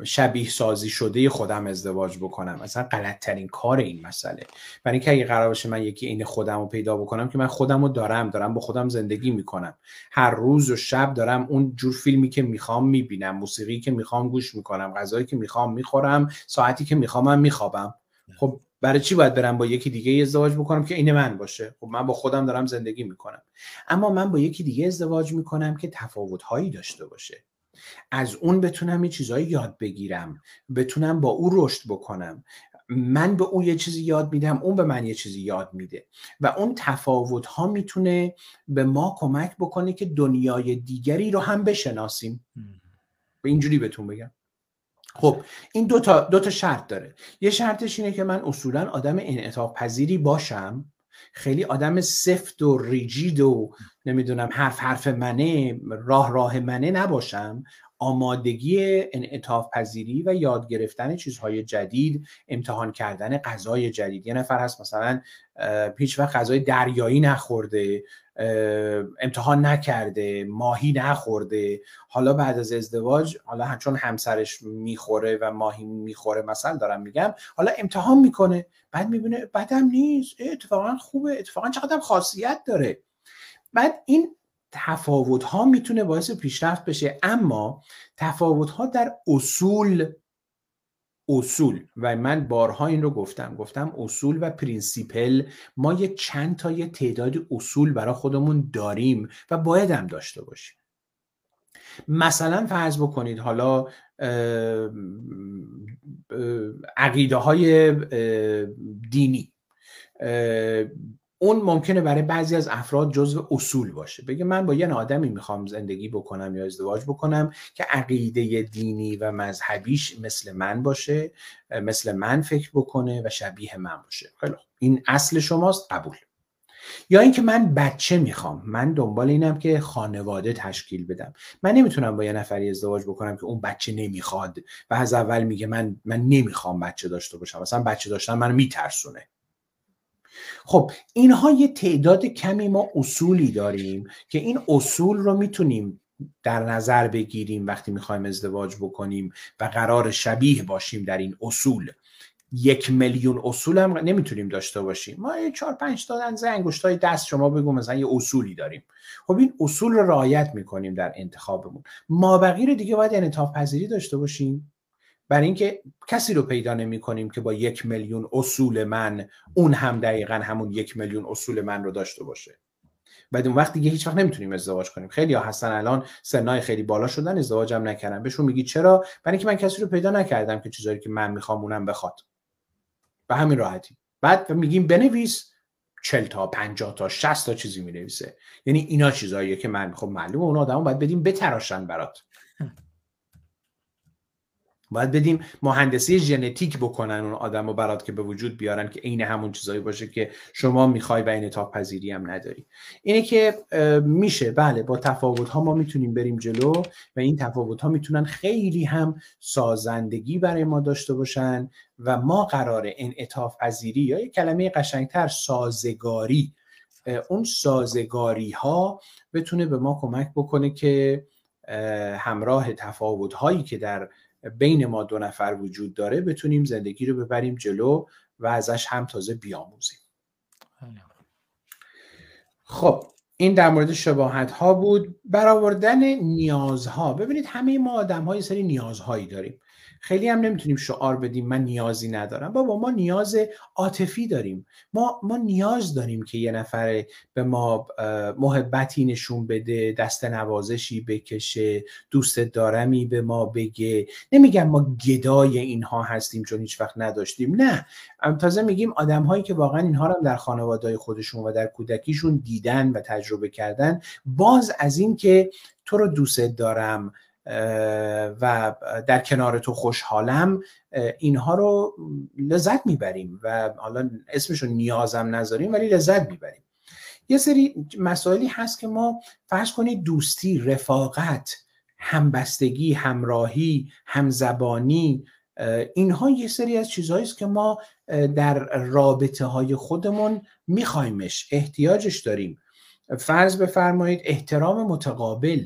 شبیه سازی شده خودم ازدواج بکنم اصلا غلط کار این مسئله برای اینکه اگه قرار باشه من یکی عین خودم رو پیدا بکنم که من خودم دارم دارم با خودم زندگی میکنم هر روز و شب دارم اون جور فیلمی که میخوام میبینم موسیقی که میخوام گوش میکنم غذایی که میخوام میخورم ساعتی که میخوام میخوابم خب برای چی باید برم با یکی دیگه ازدواج بکنم که این من باشه خب من با خودم دارم زندگی میکنم اما من با یکی دیگه ازدواج میکنم که هایی داشته باشه از اون بتونم یه چیزایی یاد بگیرم بتونم با او رشد بکنم من به اون یه چیزی یاد میدم اون به من یه چیزی یاد میده و اون تفاوت ها میتونه به ما کمک بکنه که دنیای دیگری رو هم بشناسیم به اینجوری بهتون بگم خب این دو تا, دو تا شرط داره یه شرطش اینه که من اصولا آدم انعطاف پذیری باشم خیلی آدم سفت و ریجید و نمیدونم حرف حرف منه راه راه منه نباشم آمادگی انعطاف پذیری و یاد گرفتن چیزهای جدید امتحان کردن غذای جدید یه نفر هست مثلا پیچ و غذای دریایی نخورده امتحان نکرده ماهی نخورده حالا بعد از ازدواج حالا چون همسرش میخوره و ماهی میخوره مثلا دارم میگم حالا امتحان میکنه بعد میبینه بدم نیست اتفاقا خوبه اتفاقا چقدر خاصیت داره بعد این تفاوت ها میتونه باعث پیشرفت بشه اما تفاوت ها در اصول اصول و من بارها این رو گفتم گفتم اصول و پرینسیپل ما یه چند تا یه تعداد اصول برای خودمون داریم و باید هم داشته باشیم مثلا فرض بکنید حالا عقیده های دینی اون ممکنه برای بعضی از افراد جزو اصول باشه بگه من با یه آدمی میخوام زندگی بکنم یا ازدواج بکنم که عقیده دینی و مذهبیش مثل من باشه مثل من فکر بکنه و شبیه من باشه خیلی این اصل شماست قبول یا اینکه من بچه میخوام من دنبال اینم که خانواده تشکیل بدم من نمیتونم با یه نفری ازدواج بکنم که اون بچه نمیخواد و از اول میگه من من نمیخوام بچه داشته باشم مثلا بچه داشتن من میترسونه خب اینها یه تعداد کمی ما اصولی داریم که این اصول رو میتونیم در نظر بگیریم وقتی میخوایم ازدواج بکنیم و قرار شبیه باشیم در این اصول یک میلیون اصول هم نمیتونیم داشته باشیم ما یه چهار پنج تا از های دست شما بگو مثلا یه اصولی داریم خب این اصول رو رعایت میکنیم در انتخابمون ما بقیه رو دیگه باید انعطاف پذیری داشته باشیم برای اینکه کسی رو پیدا نمی کنیم که با یک میلیون اصول من اون هم دقیقا همون یک میلیون اصول من رو داشته باشه بعد اون وقت دیگه هیچ وقت نمیتونیم ازدواج کنیم خیلی هستن الان سنای خیلی بالا شدن ازدواج نکردم نکردن بهشون میگی چرا برای اینکه من کسی رو پیدا نکردم که چیزایی که من میخوام اونم بخواد به همین راحتی بعد میگیم بنویس 40 تا 50 تا 60 تا چیزی مینویسه یعنی اینا چیزاییه که من خب معلومه اون آدمو باید بدیم بتراشن برات باید بدیم مهندسی ژنتیک بکنن اون آدم رو برات که به وجود بیارن که عین همون چیزایی باشه که شما میخوای و اتاق پذیری هم نداری اینه که میشه بله با تفاوت ها ما میتونیم بریم جلو و این تفاوت ها میتونن خیلی هم سازندگی برای ما داشته باشن و ما قرار این پذیری یا یک کلمه قشنگتر سازگاری اون سازگاری ها بتونه به ما کمک بکنه که همراه تفاوت هایی که در بین ما دو نفر وجود داره بتونیم زندگی رو ببریم جلو و ازش هم تازه بیاموزیم خب این در مورد شباهت ها بود برآوردن نیازها ببینید همه ما آدم های سری نیازهایی داریم خیلی هم نمیتونیم شعار بدیم من نیازی ندارم بابا ما نیاز عاطفی داریم ما ما نیاز داریم که یه نفر به ما محبتی نشون بده دست نوازشی بکشه دوست دارمی به ما بگه نمیگم ما گدای اینها هستیم چون هیچ وقت نداشتیم نه تازه میگیم آدم هایی که واقعا اینها رو در خانواده خودشون و در کودکیشون دیدن و تجربه کردن باز از این که تو رو دوست دارم و در کنار تو خوشحالم اینها رو لذت میبریم و حالا اسمشون نیازم نذاریم ولی لذت میبریم یه سری مسائلی هست که ما فرض کنید دوستی رفاقت همبستگی همراهی همزبانی اینها یه سری از چیزهایی است که ما در رابطه های خودمون میخوایمش احتیاجش داریم فرض بفرمایید احترام متقابل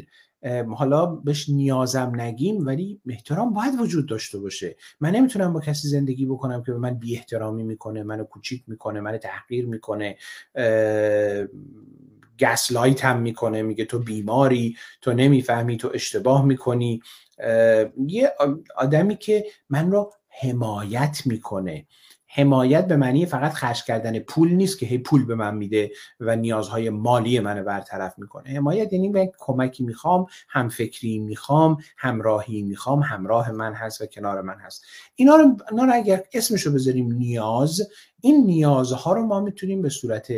حالا بهش نیازم نگیم ولی احترام باید وجود داشته باشه من نمیتونم با کسی زندگی بکنم که به من بی احترامی میکنه منو کوچیک میکنه منو تحقیر میکنه گسلایت هم میکنه میگه تو بیماری تو نمیفهمی تو اشتباه میکنی یه آدمی که من رو حمایت میکنه حمایت به معنی فقط خرج کردن پول نیست که هی پول به من میده و نیازهای مالی منو برطرف میکنه حمایت یعنی من کمکی میخوام همفکری میخوام همراهی میخوام همراه من هست و کنار من هست اینا رو, اینا رو اگر اسمشو بذاریم نیاز این نیازها رو ما میتونیم به صورت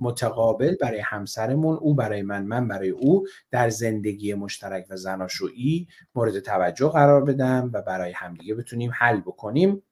متقابل برای همسرمون او برای من من برای او در زندگی مشترک و زناشویی مورد توجه قرار بدم و برای همدیگه بتونیم حل بکنیم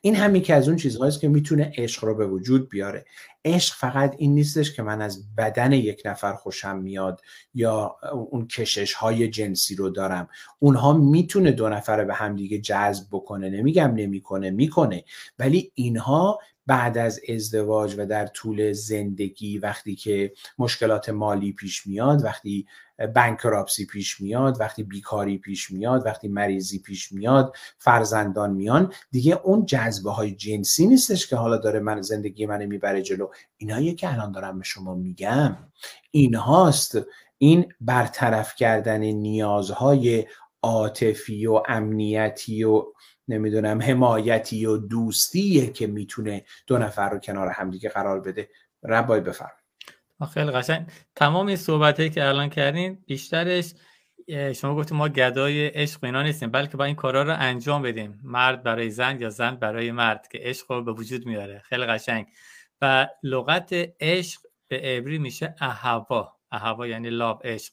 این هم یکی از اون چیزهاییست که میتونه عشق رو به وجود بیاره عشق فقط این نیستش که من از بدن یک نفر خوشم میاد یا اون کشش های جنسی رو دارم اونها میتونه دو نفر به هم دیگه جذب بکنه نمیگم نمیکنه میکنه ولی اینها بعد از ازدواج و در طول زندگی وقتی که مشکلات مالی پیش میاد وقتی بنکراپسی پیش میاد وقتی بیکاری پیش میاد وقتی مریضی پیش میاد فرزندان میان دیگه اون جذبه های جنسی نیستش که حالا داره من زندگی من میبره جلو اینایی که الان دارم به شما میگم اینهاست این برطرف کردن نیازهای عاطفی و امنیتی و نمیدونم حمایتی و دوستیه که میتونه دو نفر رو کنار همدیگه قرار بده ربای بفرم خیلی قشنگ تمام این صحبت هایی که الان کردین بیشترش شما گفتیم ما گدای عشق اینا نیستیم بلکه با این کارا رو انجام بدیم مرد برای زن یا زن برای مرد که عشق رو به وجود میاره خیلی قشنگ و لغت عشق به عبری میشه اهوا اهوا یعنی لاب عشق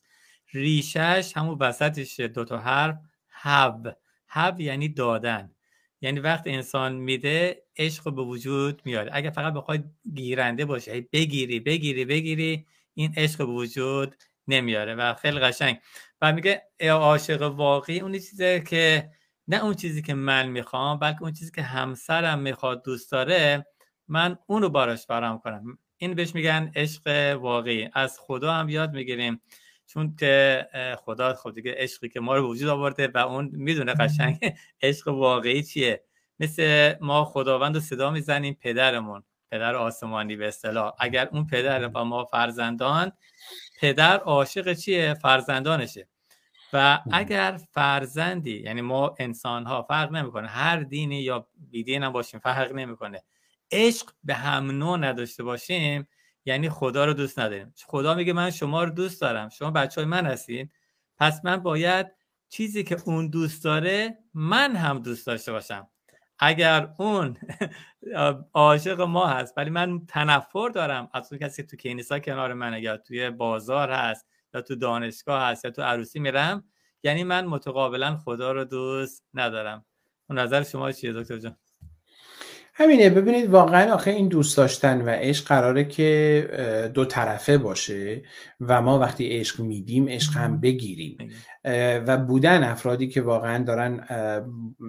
ریشش همون وسطش دوتا حرف هب هب یعنی دادن یعنی وقت انسان میده عشق به وجود میاد اگر فقط بخوای گیرنده باشه بگیری بگیری بگیری این عشق به وجود نمیاره و خیلی قشنگ و میگه عاشق واقعی اون چیزی که نه اون چیزی که من میخوام بلکه اون چیزی که همسرم میخواد دوست داره من اون رو براش برام کنم این بهش میگن عشق واقعی از خدا هم یاد میگیریم چون که خدا خب دیگه عشقی که ما رو وجود آورده و اون میدونه قشنگ عشق واقعی چیه مثل ما خداوند رو صدا میزنیم پدرمون پدر آسمانی به اصطلاح اگر اون پدر و ما فرزندان پدر عاشق چیه فرزندانشه و اگر فرزندی یعنی ما انسان ها فرق نمیکنه هر دینی یا بیدین هم باشیم فرق نمیکنه عشق به هم نوع نداشته باشیم یعنی خدا رو دوست نداریم خدا میگه من شما رو دوست دارم شما بچه های من هستین پس من باید چیزی که اون دوست داره من هم دوست داشته باشم اگر اون عاشق ما هست ولی من تنفر دارم از اون کسی تو کنیسا کنار منه یا توی بازار هست یا تو دانشگاه هست یا تو عروسی میرم یعنی من متقابلا خدا رو دوست ندارم اون نظر شما چیه دکتر جان همینه ببینید واقعا آخه این دوست داشتن و عشق قراره که دو طرفه باشه و ما وقتی عشق میدیم عشق هم بگیریم و بودن افرادی که واقعا دارن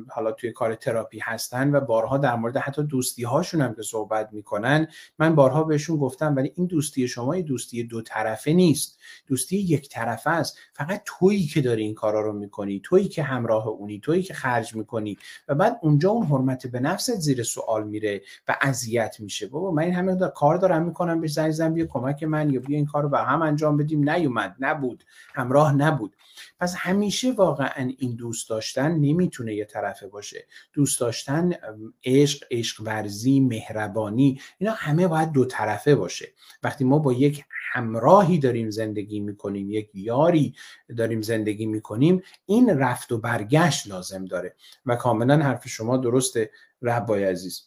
حالا توی کار تراپی هستن و بارها در مورد حتی دوستی هاشون هم که صحبت میکنن من بارها بهشون گفتم ولی این دوستی شما دوستی دو طرفه نیست دوستی یک طرفه است فقط تویی که داری این کارا رو میکنی تویی که همراه اونی تویی که خرج میکنی و بعد اونجا اون حرمت به نفست زیر سوال میره و اذیت میشه بابا من این همه کار دارم میکنم به زنگ بیا کمک من یا بیا این کار رو هم انجام بدیم نیومد نبود همراه نبود پس همیشه واقعا این دوست داشتن نمیتونه یه طرفه باشه دوست داشتن عشق عشق ورزی مهربانی اینا همه باید دو طرفه باشه وقتی ما با یک همراهی داریم زندگی میکنیم یک یاری داریم زندگی میکنیم این رفت و برگشت لازم داره و کاملا حرف شما درسته ربای عزیز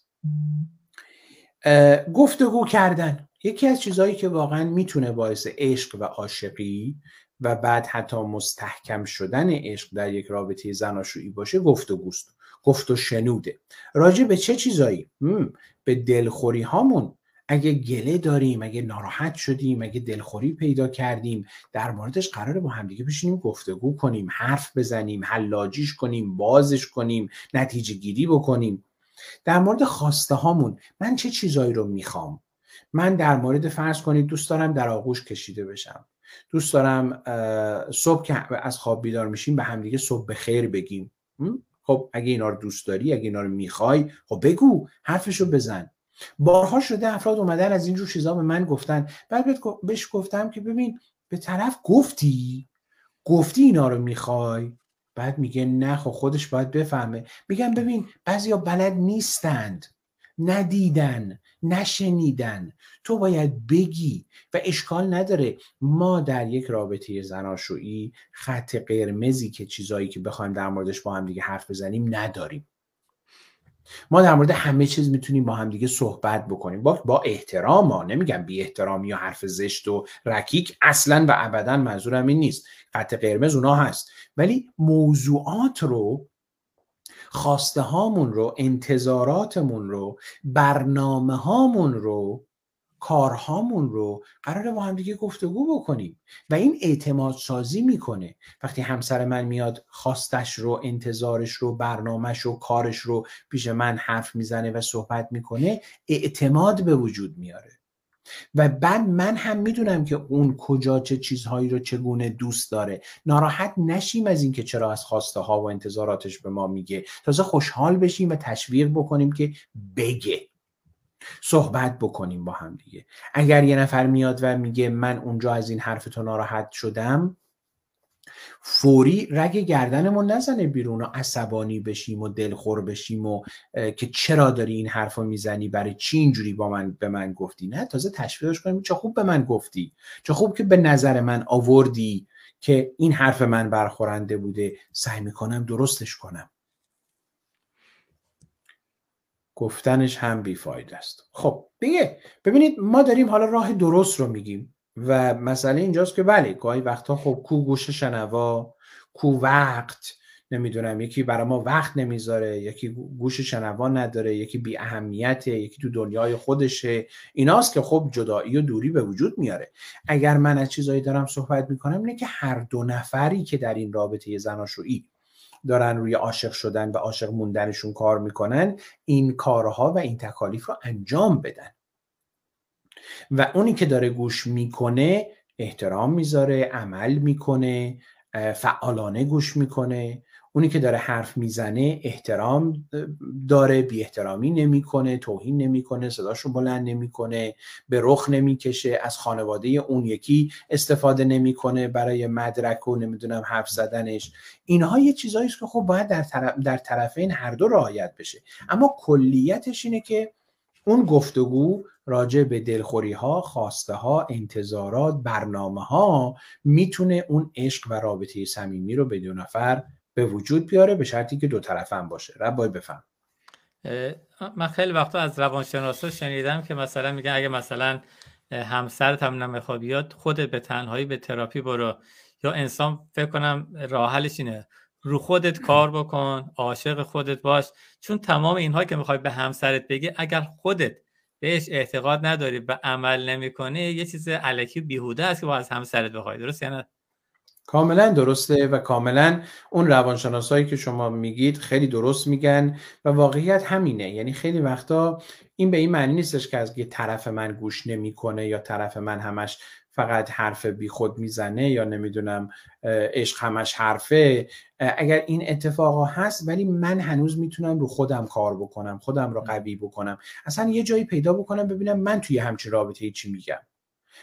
گفتگو کردن یکی از چیزهایی که واقعا میتونه باعث عشق و عاشقی و بعد حتی مستحکم شدن عشق در یک رابطه زناشویی باشه گفت و گوست گفت و شنوده راجع به چه چیزایی به دلخوری هامون اگه گله داریم اگه ناراحت شدیم اگه دلخوری پیدا کردیم در موردش قراره با همدیگه بشینیم گفتگو کنیم حرف بزنیم حلاجیش کنیم بازش کنیم نتیجه گیری بکنیم در مورد خواسته هامون من چه چیزایی رو میخوام من در مورد فرض کنید دوست دارم در آغوش کشیده بشم دوست دارم صبح که از خواب بیدار میشیم به همدیگه صبح خیر بگیم خب اگه اینا رو دوست داری اگه اینا رو میخوای خب بگو حرفشو بزن بارها شده افراد اومدن از اینجور چیزا به من گفتن بعد بهش گفتم که ببین به طرف گفتی گفتی اینا رو میخوای بعد میگه نه خب خودش باید بفهمه میگم ببین بعضیا بلد نیستند ندیدن نشنیدن تو باید بگی و اشکال نداره ما در یک رابطه زناشویی خط قرمزی که چیزایی که بخوایم در موردش با هم دیگه حرف بزنیم نداریم ما در مورد همه چیز میتونیم با هم دیگه صحبت بکنیم با, با احترام ها نمیگم بی احترامی یا حرف زشت و رکیک اصلا و ابدا منظورم این نیست خط قرمز اونا هست ولی موضوعات رو خواسته هامون رو انتظاراتمون رو برنامه هامون رو کارهامون رو قراره با همدیگه گفتگو بکنیم و این اعتماد سازی میکنه وقتی همسر من میاد خواستش رو انتظارش رو برنامهش رو کارش رو پیش من حرف میزنه و صحبت میکنه اعتماد به وجود میاره و بعد من هم میدونم که اون کجا چه چیزهایی رو چگونه دوست داره ناراحت نشیم از اینکه چرا از خواسته ها و انتظاراتش به ما میگه تازه خوشحال بشیم و تشویق بکنیم که بگه صحبت بکنیم با هم دیگه اگر یه نفر میاد و میگه من اونجا از این حرف ناراحت شدم فوری رگ گردنمون نزنه بیرون و عصبانی بشیم و دلخور بشیم و که چرا داری این حرفو میزنی برای چی اینجوری با من به من گفتی نه تازه تشویقش کنیم چه خوب به من گفتی چه خوب که به نظر من آوردی که این حرف من برخورنده بوده سعی میکنم درستش کنم گفتنش هم بیفاید است خب بگه ببینید ما داریم حالا راه درست رو میگیم و مسئله اینجاست که بله گاهی وقتها خب کو گوش شنوا کو وقت نمیدونم یکی برای ما وقت نمیذاره یکی گوش شنوا نداره یکی بی اهمیته یکی تو دنیای خودشه ایناست که خب جدایی و دوری به وجود میاره اگر من از چیزایی دارم صحبت میکنم اینه که هر دو نفری که در این رابطه زناشویی دارن روی عاشق شدن و عاشق موندنشون کار میکنن این کارها و این تکالیف رو انجام بدن و اونی که داره گوش میکنه احترام میذاره عمل میکنه فعالانه گوش میکنه اونی که داره حرف میزنه احترام داره بی احترامی نمیکنه توهین نمیکنه صداشو بلند نمیکنه به رخ نمیکشه از خانواده اون یکی استفاده نمیکنه برای مدرک و نمیدونم حرف زدنش اینها یه چیزایی که خب باید در, طرف در طرفین هر دو رعایت بشه اما کلیتش اینه که اون گفتگو راجع به دلخوری ها خواسته ها انتظارات برنامه ها میتونه اون عشق و رابطه صمیمی رو به دو نفر به وجود بیاره به شرطی که دو طرفه باشه رب بفهم من خیلی وقتا از روانشناسا شنیدم که مثلا میگن اگه مثلا همسرت هم نمیخواد بیاد خودت به تنهایی به تراپی برو یا انسان فکر کنم راحلش اینه رو خودت کار بکن عاشق خودت باش چون تمام اینها که میخوای به همسرت بگی اگر خودت بهش اعتقاد نداری و عمل نمیکنه یه چیز علکی بیهوده است که با از همسرت بخوای درست یعنی کاملا درسته و کاملا اون روانشناسایی که شما میگید خیلی درست میگن و واقعیت همینه یعنی خیلی وقتا این به این معنی نیستش که از یه طرف من گوش نمیکنه یا طرف من همش فقط حرف بیخود میزنه یا نمیدونم عشق همش حرفه اگر این اتفاقا هست ولی من هنوز میتونم رو خودم کار بکنم خودم رو قوی بکنم اصلا یه جایی پیدا بکنم ببینم من توی همچین رابطه ای چی میگم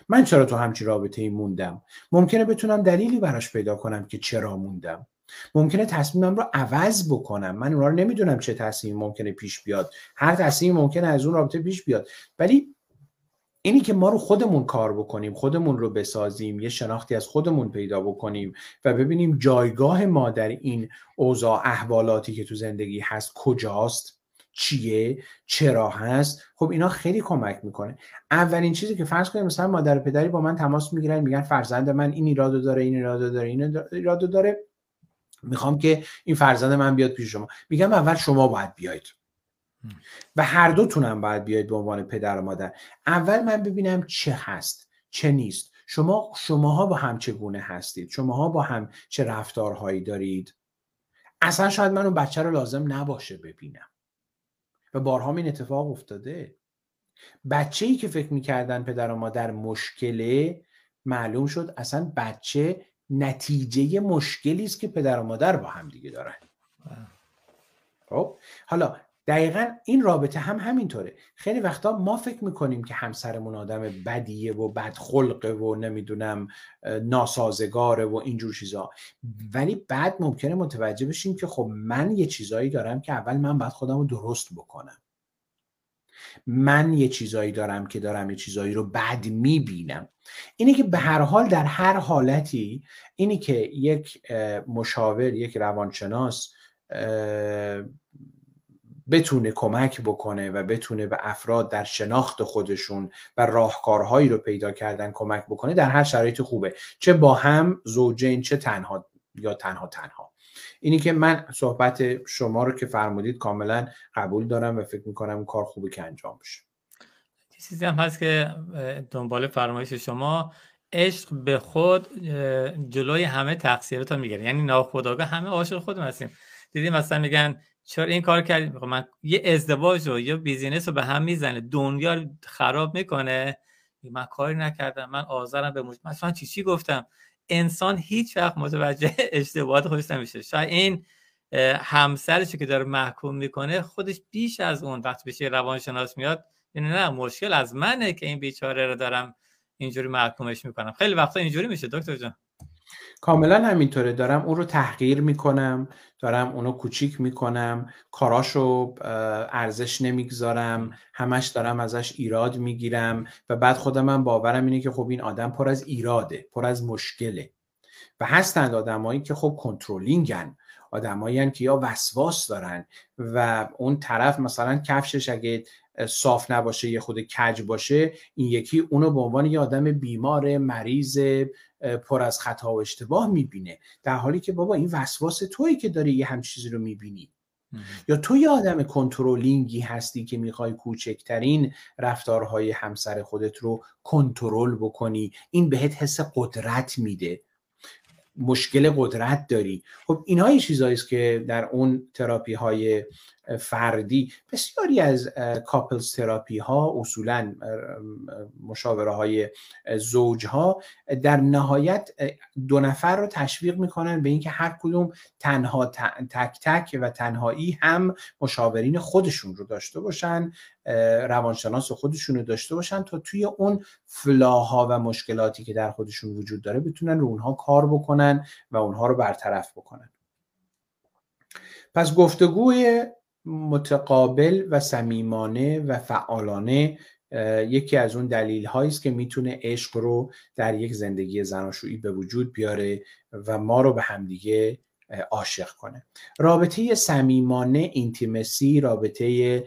من چرا تو همچین رابطه ای موندم ممکنه بتونم دلیلی براش پیدا کنم که چرا موندم ممکنه تصمیمم رو عوض بکنم من اونا رو نمیدونم چه تصمیم ممکنه پیش بیاد هر تصمیم ممکنه از اون رابطه پیش بیاد ولی اینی که ما رو خودمون کار بکنیم خودمون رو بسازیم یه شناختی از خودمون پیدا بکنیم و ببینیم جایگاه ما در این اوضاع احوالاتی که تو زندگی هست کجاست چیه چرا هست خب اینا خیلی کمک میکنه اولین چیزی که فرض کنیم مثلا مادر پدری با من تماس میگیرن میگن فرزند من این ایرادو داره این ایرادو داره این ایرادو داره میخوام که این فرزند من بیاد پیش شما میگم اول شما باید بیاید و هر دوتونم باید بیاید به عنوان پدر و مادر اول من ببینم چه هست چه نیست شما شماها با هم چگونه هستید شماها با هم چه رفتارهایی دارید اصلا شاید من اون بچه رو لازم نباشه ببینم و بارها این اتفاق افتاده بچه ای که فکر میکردن پدر و مادر مشکله معلوم شد اصلا بچه نتیجه مشکلی است که پدر و مادر با هم دیگه دارن بله. خب حالا دقیقا این رابطه هم همینطوره خیلی وقتا ما فکر میکنیم که همسرمون آدم بدیه و بدخلقه و نمیدونم ناسازگاره و اینجور چیزا ولی بعد ممکنه متوجه بشیم که خب من یه چیزایی دارم که اول من باید خودم رو درست بکنم من یه چیزایی دارم که دارم یه چیزایی رو بد میبینم اینه که به هر حال در هر حالتی اینی که یک مشاور یک روانشناس بتونه کمک بکنه و بتونه به افراد در شناخت خودشون و راهکارهایی رو پیدا کردن کمک بکنه در هر شرایط خوبه چه با هم زوجین چه تنها یا تنها تنها اینی که من صحبت شما رو که فرمودید کاملا قبول دارم و فکر میکنم این کار خوبه که انجام بشه چیزی هم هست که دنبال فرمایش شما عشق به خود جلوی همه تقصیرات رو میگیره یعنی ناخودآگاه همه عاشق خودمون هستیم دیدیم مثلا میگن چرا این کار کردی خب من یه ازدواج رو یا بیزینس رو به هم میزنه دنیا خراب میکنه من کاری نکردم من آزارم به مجد. چی چی گفتم انسان هیچ وقت متوجه اشتباهات خودش نمیشه شاید این همسرش که داره محکوم میکنه خودش بیش از اون وقت بشه روانشناس میاد یعنی نه مشکل از منه که این بیچاره رو دارم اینجوری محکومش میکنم خیلی وقتا اینجوری میشه دکتر جان کاملا همینطوره دارم اون رو تحقیر میکنم دارم اونو کوچیک میکنم کاراشو ارزش نمیگذارم همش دارم ازش ایراد میگیرم و بعد خودم من باورم اینه که خب این آدم پر از ایراده پر از مشکله و هستند آدمایی که خب کنترلینگن آدمایی که یا وسواس دارن و اون طرف مثلا کفشش اگه صاف نباشه یه خود کج باشه این یکی اونو به عنوان یه آدم بیمار مریض پر از خطا و اشتباه میبینه در حالی که بابا این وسواس تویی که داری یه هم چیزی رو میبینی یا تو یه آدم کنترلینگی هستی که میخوای کوچکترین رفتارهای همسر خودت رو کنترل بکنی این بهت حس قدرت میده مشکل قدرت داری خب اینها یه چیزایی که در اون تراپی های فردی بسیاری از کاپلز تراپی ها اصولا مشاوره های زوج ها در نهایت دو نفر رو تشویق میکنن به اینکه هر کدوم تنها تک تک و تنهایی هم مشاورین خودشون رو داشته باشن روانشناس خودشون رو داشته باشن تا توی اون فلاها و مشکلاتی که در خودشون وجود داره بتونن رو اونها کار بکنن و اونها رو برطرف بکنن پس گفتگوی متقابل و صمیمانه و فعالانه یکی از اون دلیل هایی است که میتونه عشق رو در یک زندگی زناشویی به وجود بیاره و ما رو به همدیگه عاشق کنه رابطه صمیمانه اینتیمسی رابطه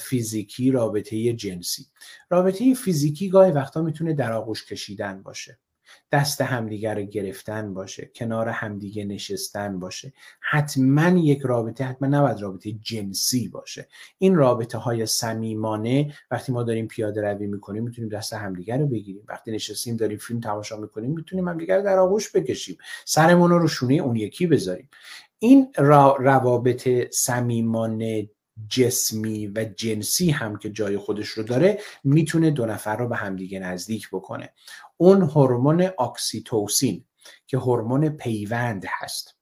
فیزیکی رابطه جنسی رابطه فیزیکی گاهی وقتا میتونه در آغوش کشیدن باشه دست همدیگه رو گرفتن باشه کنار همدیگه نشستن باشه حتما یک رابطه حتما نباید رابطه جنسی باشه این رابطه های صمیمانه وقتی ما داریم پیاده روی میکنیم میتونیم دست همدیگه رو بگیریم وقتی نشستیم داریم فیلم تماشا میکنیم میتونیم همدیگه رو در آغوش بکشیم سرمون رو شونه اون یکی بذاریم این روابط صمیمانه جسمی و جنسی هم که جای خودش رو داره میتونه دو نفر رو به همدیگه نزدیک بکنه اون هورمون اکسیتوسین که هورمون پیوند هست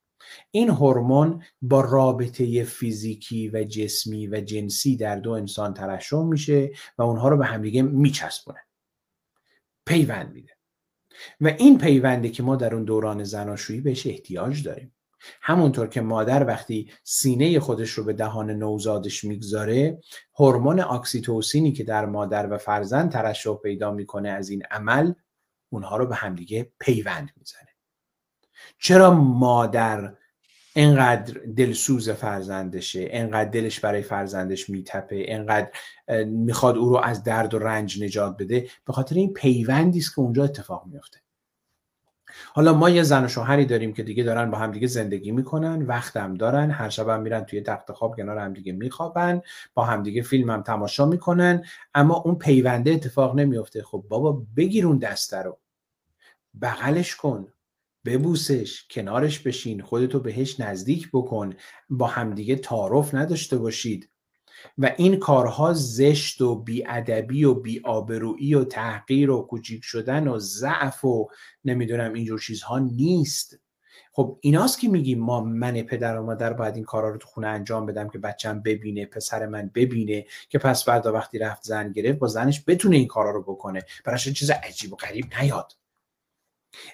این هورمون با رابطه فیزیکی و جسمی و جنسی در دو انسان ترشح میشه و اونها رو به همدیگه میچسبونه پیوند میده و این پیونده که ما در اون دوران زناشویی بهش احتیاج داریم همونطور که مادر وقتی سینه خودش رو به دهان نوزادش میگذاره هورمون آکسیتوسینی که در مادر و فرزند ترشح پیدا میکنه از این عمل اونها رو به همدیگه پیوند میزنه چرا مادر انقدر دلسوز فرزندشه انقدر دلش برای فرزندش میتپه انقدر میخواد او رو از درد و رنج نجات بده به خاطر این پیوندی است که اونجا اتفاق میفته حالا ما یه زن و شوهری داریم که دیگه دارن با همدیگه زندگی میکنن وقت دارن هر شب هم میرن توی تخت خواب کنار همدیگه میخوابن با همدیگه فیلم هم تماشا میکنن اما اون پیونده اتفاق نمیفته خب بابا بگیر اون دسته رو بغلش کن ببوسش کنارش بشین خودتو بهش نزدیک بکن با همدیگه تعارف نداشته باشید و این کارها زشت و بیادبی و بیآبرویی و تحقیر و کوچیک شدن و ضعف و نمیدونم اینجور چیزها نیست خب ایناست که میگیم ما من پدر و مادر باید این کارها رو تو خونه انجام بدم که بچم ببینه پسر من ببینه که پس فردا وقتی رفت زن گرفت با زنش بتونه این کارا رو بکنه براش چیز عجیب و غریب نیاد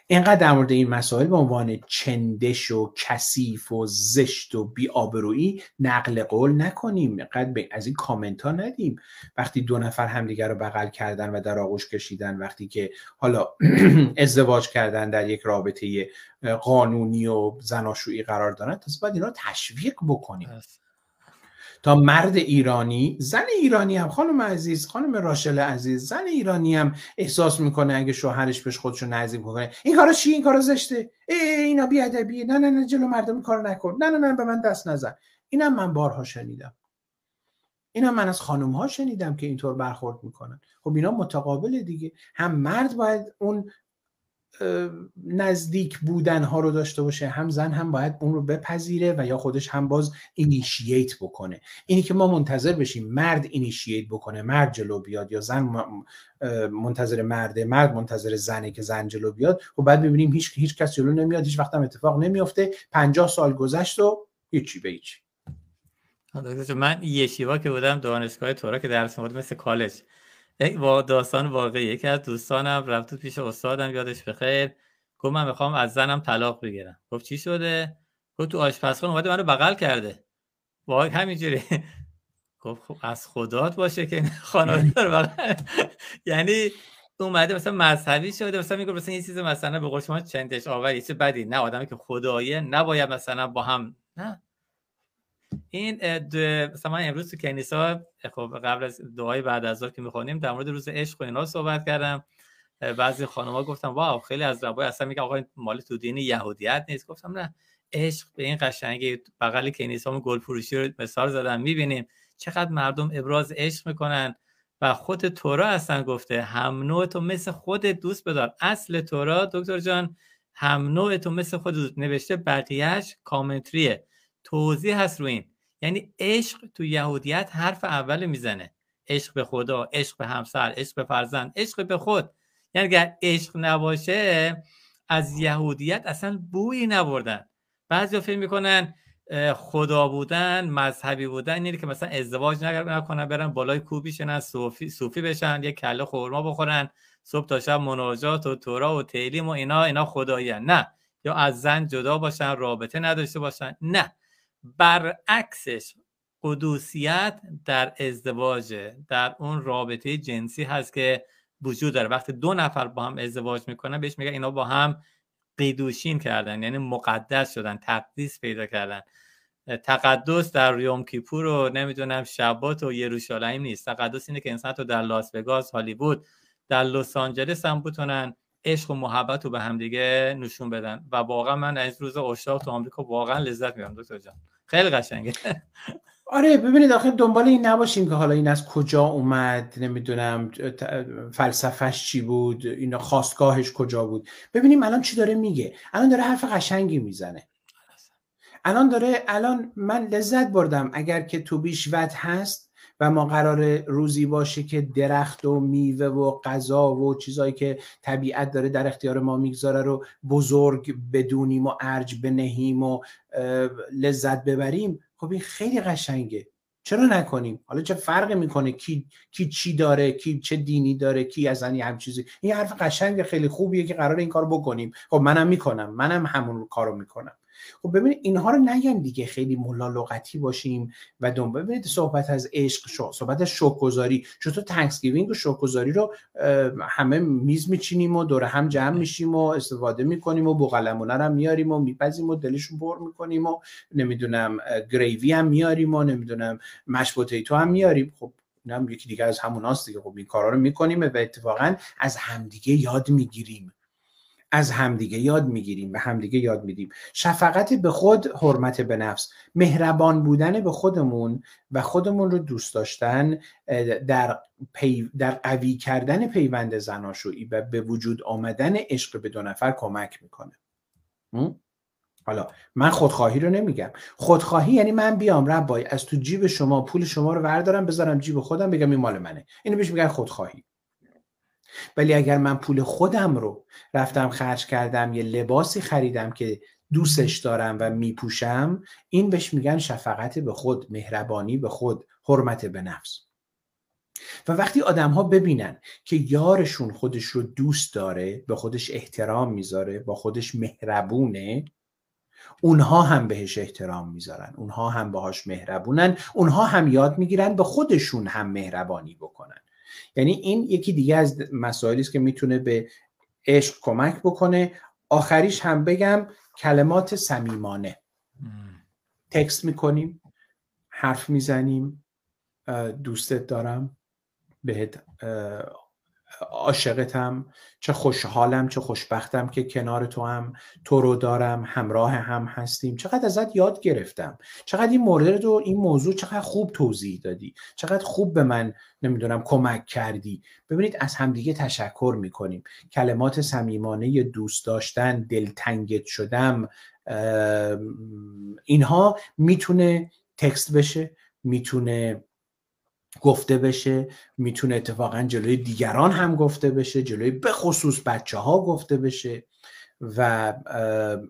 اینقدر در مورد این مسائل به عنوان چندش و کثیف و زشت و بیآبرویی نقل قول نکنیم اینقدر از این کامنت ها ندیم وقتی دو نفر همدیگر رو بغل کردن و در آغوش کشیدن وقتی که حالا ازدواج کردن در یک رابطه قانونی و زناشویی قرار دارن تا باید اینا رو تشویق بکنیم بله. تا مرد ایرانی زن ایرانی هم خانم عزیز خانم راشل عزیز زن ایرانی هم احساس میکنه اگه شوهرش بهش خودشو نزدیک کنه این کارا چی این کارا زشته ای اینا بی ادبی نه نه نه جلو مردم این نکن نه نه نه به من دست نزن اینم من بارها شنیدم اینم من از خانم ها شنیدم که اینطور برخورد میکنن خب اینا متقابل دیگه هم مرد باید اون نزدیک بودن ها رو داشته باشه هم زن هم باید اون رو بپذیره و یا خودش هم باز اینیشییت بکنه اینی که ما منتظر بشیم مرد اینیشییت بکنه مرد جلو بیاد یا زن منتظر مرده مرد منتظر زنه که زن جلو بیاد و خب بعد ببینیم هیچ هیچ کس جلو نمیاد هیچ وقت هم اتفاق نمیفته 50 سال گذشت و هیچی به هیچی من یشیوا که بودم دانشگاه تورا که درس مثل کالج با داستان واقعی یکی از دوستانم رفت پیش استادم یادش بخیر گفت من میخوام از زنم طلاق بگیرم گفت چی شده گفت تو آشپزخونه اومده منو بغل کرده واقع همینجوری گفت خب از خدات باشه که خانواده یعنی؟ رو یعنی اومده مثلا مذهبی شده مثلا میگه مثلا یه چیز مثلا به قول شما چندش آوری چه بدی نه آدمی که خدایه نباید مثلا با هم نه این مثلا من امروز تو کنیسا خب قبل از دعای بعد از ظهر که میخونیم در مورد روز عشق و اینا صحبت کردم بعضی خانما گفتم واو خیلی از ربای اصلا میگه آقا مال تو دین یهودیت نیست گفتم نه عشق به این قشنگی بغل کنیسا گل فروشی رو مثال زدم میبینیم چقدر مردم ابراز عشق میکنن و خود تورا اصلا گفته هم نوع تو مثل خود دوست بدار اصل تورا دکتر جان هم نوع تو مثل خود دوست نوشته بقیهش کامنتریه توضیح هست رو این یعنی عشق تو یهودیت حرف اول میزنه عشق به خدا عشق به همسر عشق به فرزند عشق به خود یعنی اگر عشق نباشه از یهودیت اصلا بویی نبردن بعضی فکر میکنن خدا بودن مذهبی بودن اینه که مثلا ازدواج نکنن برن بالای کوبی شنن صوفی, صوفی بشن یه کله خورما بخورن صبح تا شب مناجات و تورا و تعلیم و اینا اینا خدایی نه یا از زن جدا باشن رابطه نداشته باشن نه برعکسش قدوسیت در ازدواج در اون رابطه جنسی هست که وجود داره وقتی دو نفر با هم ازدواج میکنن بهش میگن اینا با هم قیدوشین کردن یعنی مقدس شدن تقدیس پیدا کردن تقدس در ریوم کیپور و نمیدونم شبات و یروشالایم نیست تقدس اینه که انسان تو در لاس وگاس هالیوود در لس آنجلس هم بتونن عشق و محبت رو به همدیگه نشون بدن و واقعا من از روز اشتاق تو آمریکا واقعا لذت میبرم دکتر جان خیلی قشنگه آره ببینید آخه دنبال این نباشیم که حالا این از کجا اومد نمیدونم فلسفش چی بود اینا خواستگاهش کجا بود ببینیم الان چی داره میگه الان داره حرف قشنگی میزنه الان داره الان من لذت بردم اگر که تو بیش ود هست و ما قرار روزی باشه که درخت و میوه و غذا و چیزایی که طبیعت داره در اختیار ما میگذاره رو بزرگ بدونیم و ارج بنهیم و لذت ببریم خب این خیلی قشنگه چرا نکنیم حالا چه فرقی میکنه کی کی چی داره کی چه دینی داره کی از هم چیزی این حرف قشنگ خیلی خوبیه که قرار این کار بکنیم خب منم میکنم منم همون کارو میکنم خب ببینید اینها رو نگن دیگه خیلی ملا باشیم و دنبال ببینید صحبت از عشق شو صحبت از شوکگذاری چطور تنکسگیوینگ و شوکگذاری رو همه میز میچینیم و دور هم جمع میشیم و استفاده میکنیم و بوقلمونه هم میاریم و میپزیم و دلشون بر میکنیم و نمیدونم گریوی هم میاریم و نمیدونم مش تو هم میاریم خب اینم یکی دیگه از همون دیگه خب این کارا رو میکنیم و اتفاقا از همدیگه یاد میگیریم از همدیگه یاد میگیریم به همدیگه یاد میدیم شفقت به خود حرمت به نفس مهربان بودن به خودمون و خودمون رو دوست داشتن در, در قوی کردن پیوند زناشویی و به وجود آمدن عشق به دو نفر کمک میکنه حالا من خودخواهی رو نمیگم خودخواهی یعنی من بیام ربای از تو جیب شما پول شما رو وردارم بذارم جیب خودم بگم این مال منه اینو بهش میگن خودخواهی ولی اگر من پول خودم رو رفتم خرج کردم یه لباسی خریدم که دوستش دارم و میپوشم این بهش میگن شفقت به خود مهربانی به خود حرمت به نفس و وقتی آدم ها ببینن که یارشون خودش رو دوست داره به خودش احترام میذاره با خودش مهربونه اونها هم بهش احترام میذارن اونها هم باهاش مهربونن اونها هم یاد میگیرن به خودشون هم مهربانی بکنن یعنی این یکی دیگه از مسائلی است که میتونه به عشق کمک بکنه آخریش هم بگم کلمات صمیمانه تکست میکنیم حرف میزنیم دوستت دارم بهت عاشقتم چه خوشحالم چه خوشبختم که کنار تو هم تو رو دارم همراه هم هستیم چقدر ازت یاد گرفتم چقدر این مورد رو این موضوع چقدر خوب توضیح دادی چقدر خوب به من نمیدونم کمک کردی ببینید از همدیگه تشکر میکنیم کلمات صمیمانه دوست داشتن دلتنگت شدم اینها میتونه تکست بشه میتونه گفته بشه میتونه اتفاقا جلوی دیگران هم گفته بشه جلوی به خصوص بچه ها گفته بشه و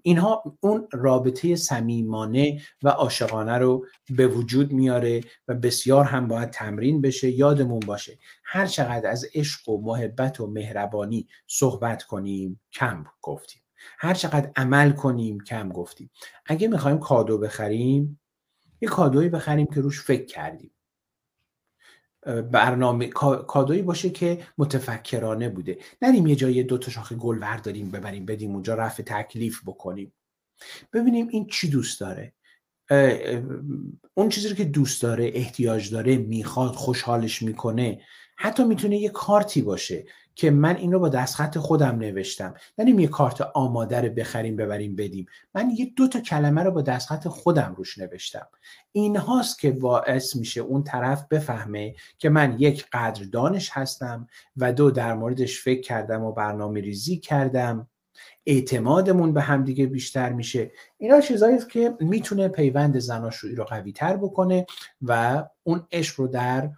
اینها اون رابطه صمیمانه و عاشقانه رو به وجود میاره و بسیار هم باید تمرین بشه یادمون باشه هر چقدر از عشق و محبت و مهربانی صحبت کنیم کم گفتیم هر چقدر عمل کنیم کم گفتیم اگه میخوایم کادو بخریم یه کادویی بخریم که روش فکر کردیم برنامه کادویی باشه که متفکرانه بوده نریم یه جایی دو تا شاخه گل ورداریم ببریم بدیم اونجا رفع تکلیف بکنیم ببینیم این چی دوست داره اون چیزی رو که دوست داره احتیاج داره میخواد خوشحالش میکنه حتی میتونه یه کارتی باشه که من این رو با دستخط خودم نوشتم یعنی یه کارت آماده رو بخریم ببریم بدیم من یه دو تا کلمه رو با دستخط خودم روش نوشتم این هاست که باعث میشه اون طرف بفهمه که من یک قدر دانش هستم و دو در موردش فکر کردم و برنامه ریزی کردم اعتمادمون به همدیگه بیشتر میشه اینا چیزایی که میتونه پیوند زناشویی رو قوی تر بکنه و اون عشق رو در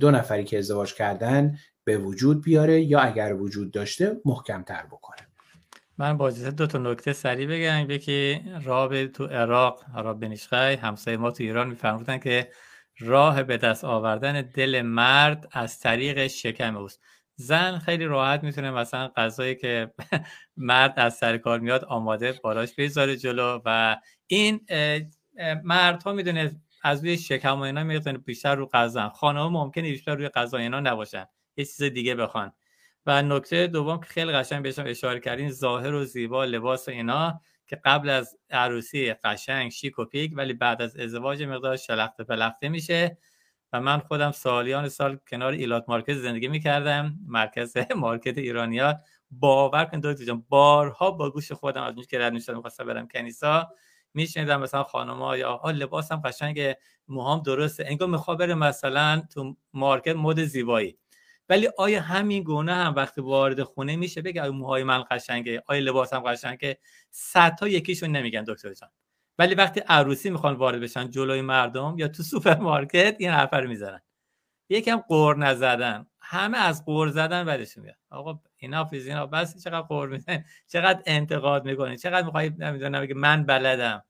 دو نفری که ازدواج کردن به وجود بیاره یا اگر وجود داشته تر بکنه من با دو تا نکته سریع بگم یکی راب تو عراق راب بنیشخی همسایه ما تو ایران میفرمودن که راه به دست آوردن دل مرد از طریق شکم اوست زن خیلی راحت میتونه مثلا غذایی که مرد از سر کار میاد آماده بالاش بذاره جلو و این مرد ها میدونه از روی شکم و اینا میتونه بیشتر رو غذا خانه ممکنه بیشتر روی قضا اینا نباشن یه چیز دیگه بخوان و نکته دوم که خیلی قشنگ بهشم اشاره کردین ظاهر و زیبا لباس و اینا که قبل از عروسی قشنگ شیک و پیک ولی بعد از ازدواج مقدار شلخته پلخته میشه و من خودم سالیان سال کنار ایلات مارکت زندگی میکردم مرکز مارکت ایرانیا باور کن دکتر جان بارها با گوش خودم از که رد میشدم میخواستم برم کنیسا میشنیدم مثلا خانم‌ها یا آقا لباسم قشنگه موهام درسته انگار میخوام بره مثلا تو مارکت مد زیبایی ولی آیا همین گونه هم وقتی وارد خونه میشه بگه آیا موهای من قشنگه آیا هم قشنگه تا یکیشون نمیگن دکتر جان ولی وقتی عروسی میخوان وارد بشن جلوی مردم یا تو مارکت این حرف رو میزنن یکم قور نزدن همه از قور زدن بدشون میاد آقا اینا فیزینا اینا بس چقدر قور میزنن چقدر انتقاد میکنین چقدر میخوای نمیدونم بگه من بلدم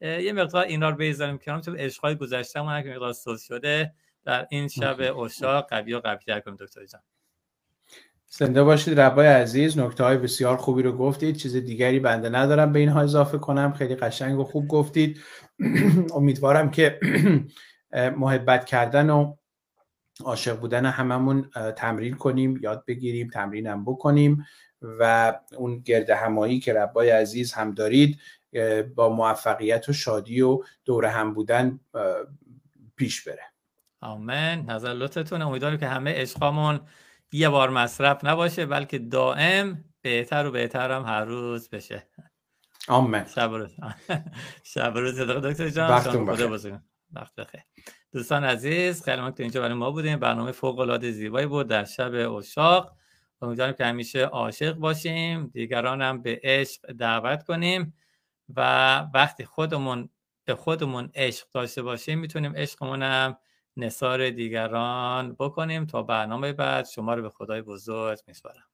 یه مقدار اینا رو که چون عشقای گذشته من که مقدار سوز شده در این شب اشاق قوی و تر کنیم دکتر جان باشید ربای عزیز نکته های بسیار خوبی رو گفتید چیز دیگری بنده ندارم به اینها اضافه کنم خیلی قشنگ و خوب گفتید امیدوارم که محبت کردن و عاشق بودن هممون تمرین کنیم یاد بگیریم تمرینم بکنیم و اون گرد همایی که ربای عزیز هم دارید با موفقیت و شادی و دور هم بودن پیش بره آمین نظر لطفتون امیدواریم که همه عشقامون یه بار مصرف نباشه بلکه دائم بهتر و بهترم هر روز بشه آمین شب روز شب روز دکتر جان بخیر دوستان عزیز خیلی ممنون که اینجا برای ما بودیم برنامه فوق العاده زیبایی بود در شب اشاق امیدواریم که همیشه عاشق باشیم دیگران هم به عشق دعوت کنیم و وقتی خودمون به خودمون عشق داشته باشیم میتونیم عشقمون نصار دیگران بکنیم تا برنامه بعد شما رو به خدای بزرگ میسپارم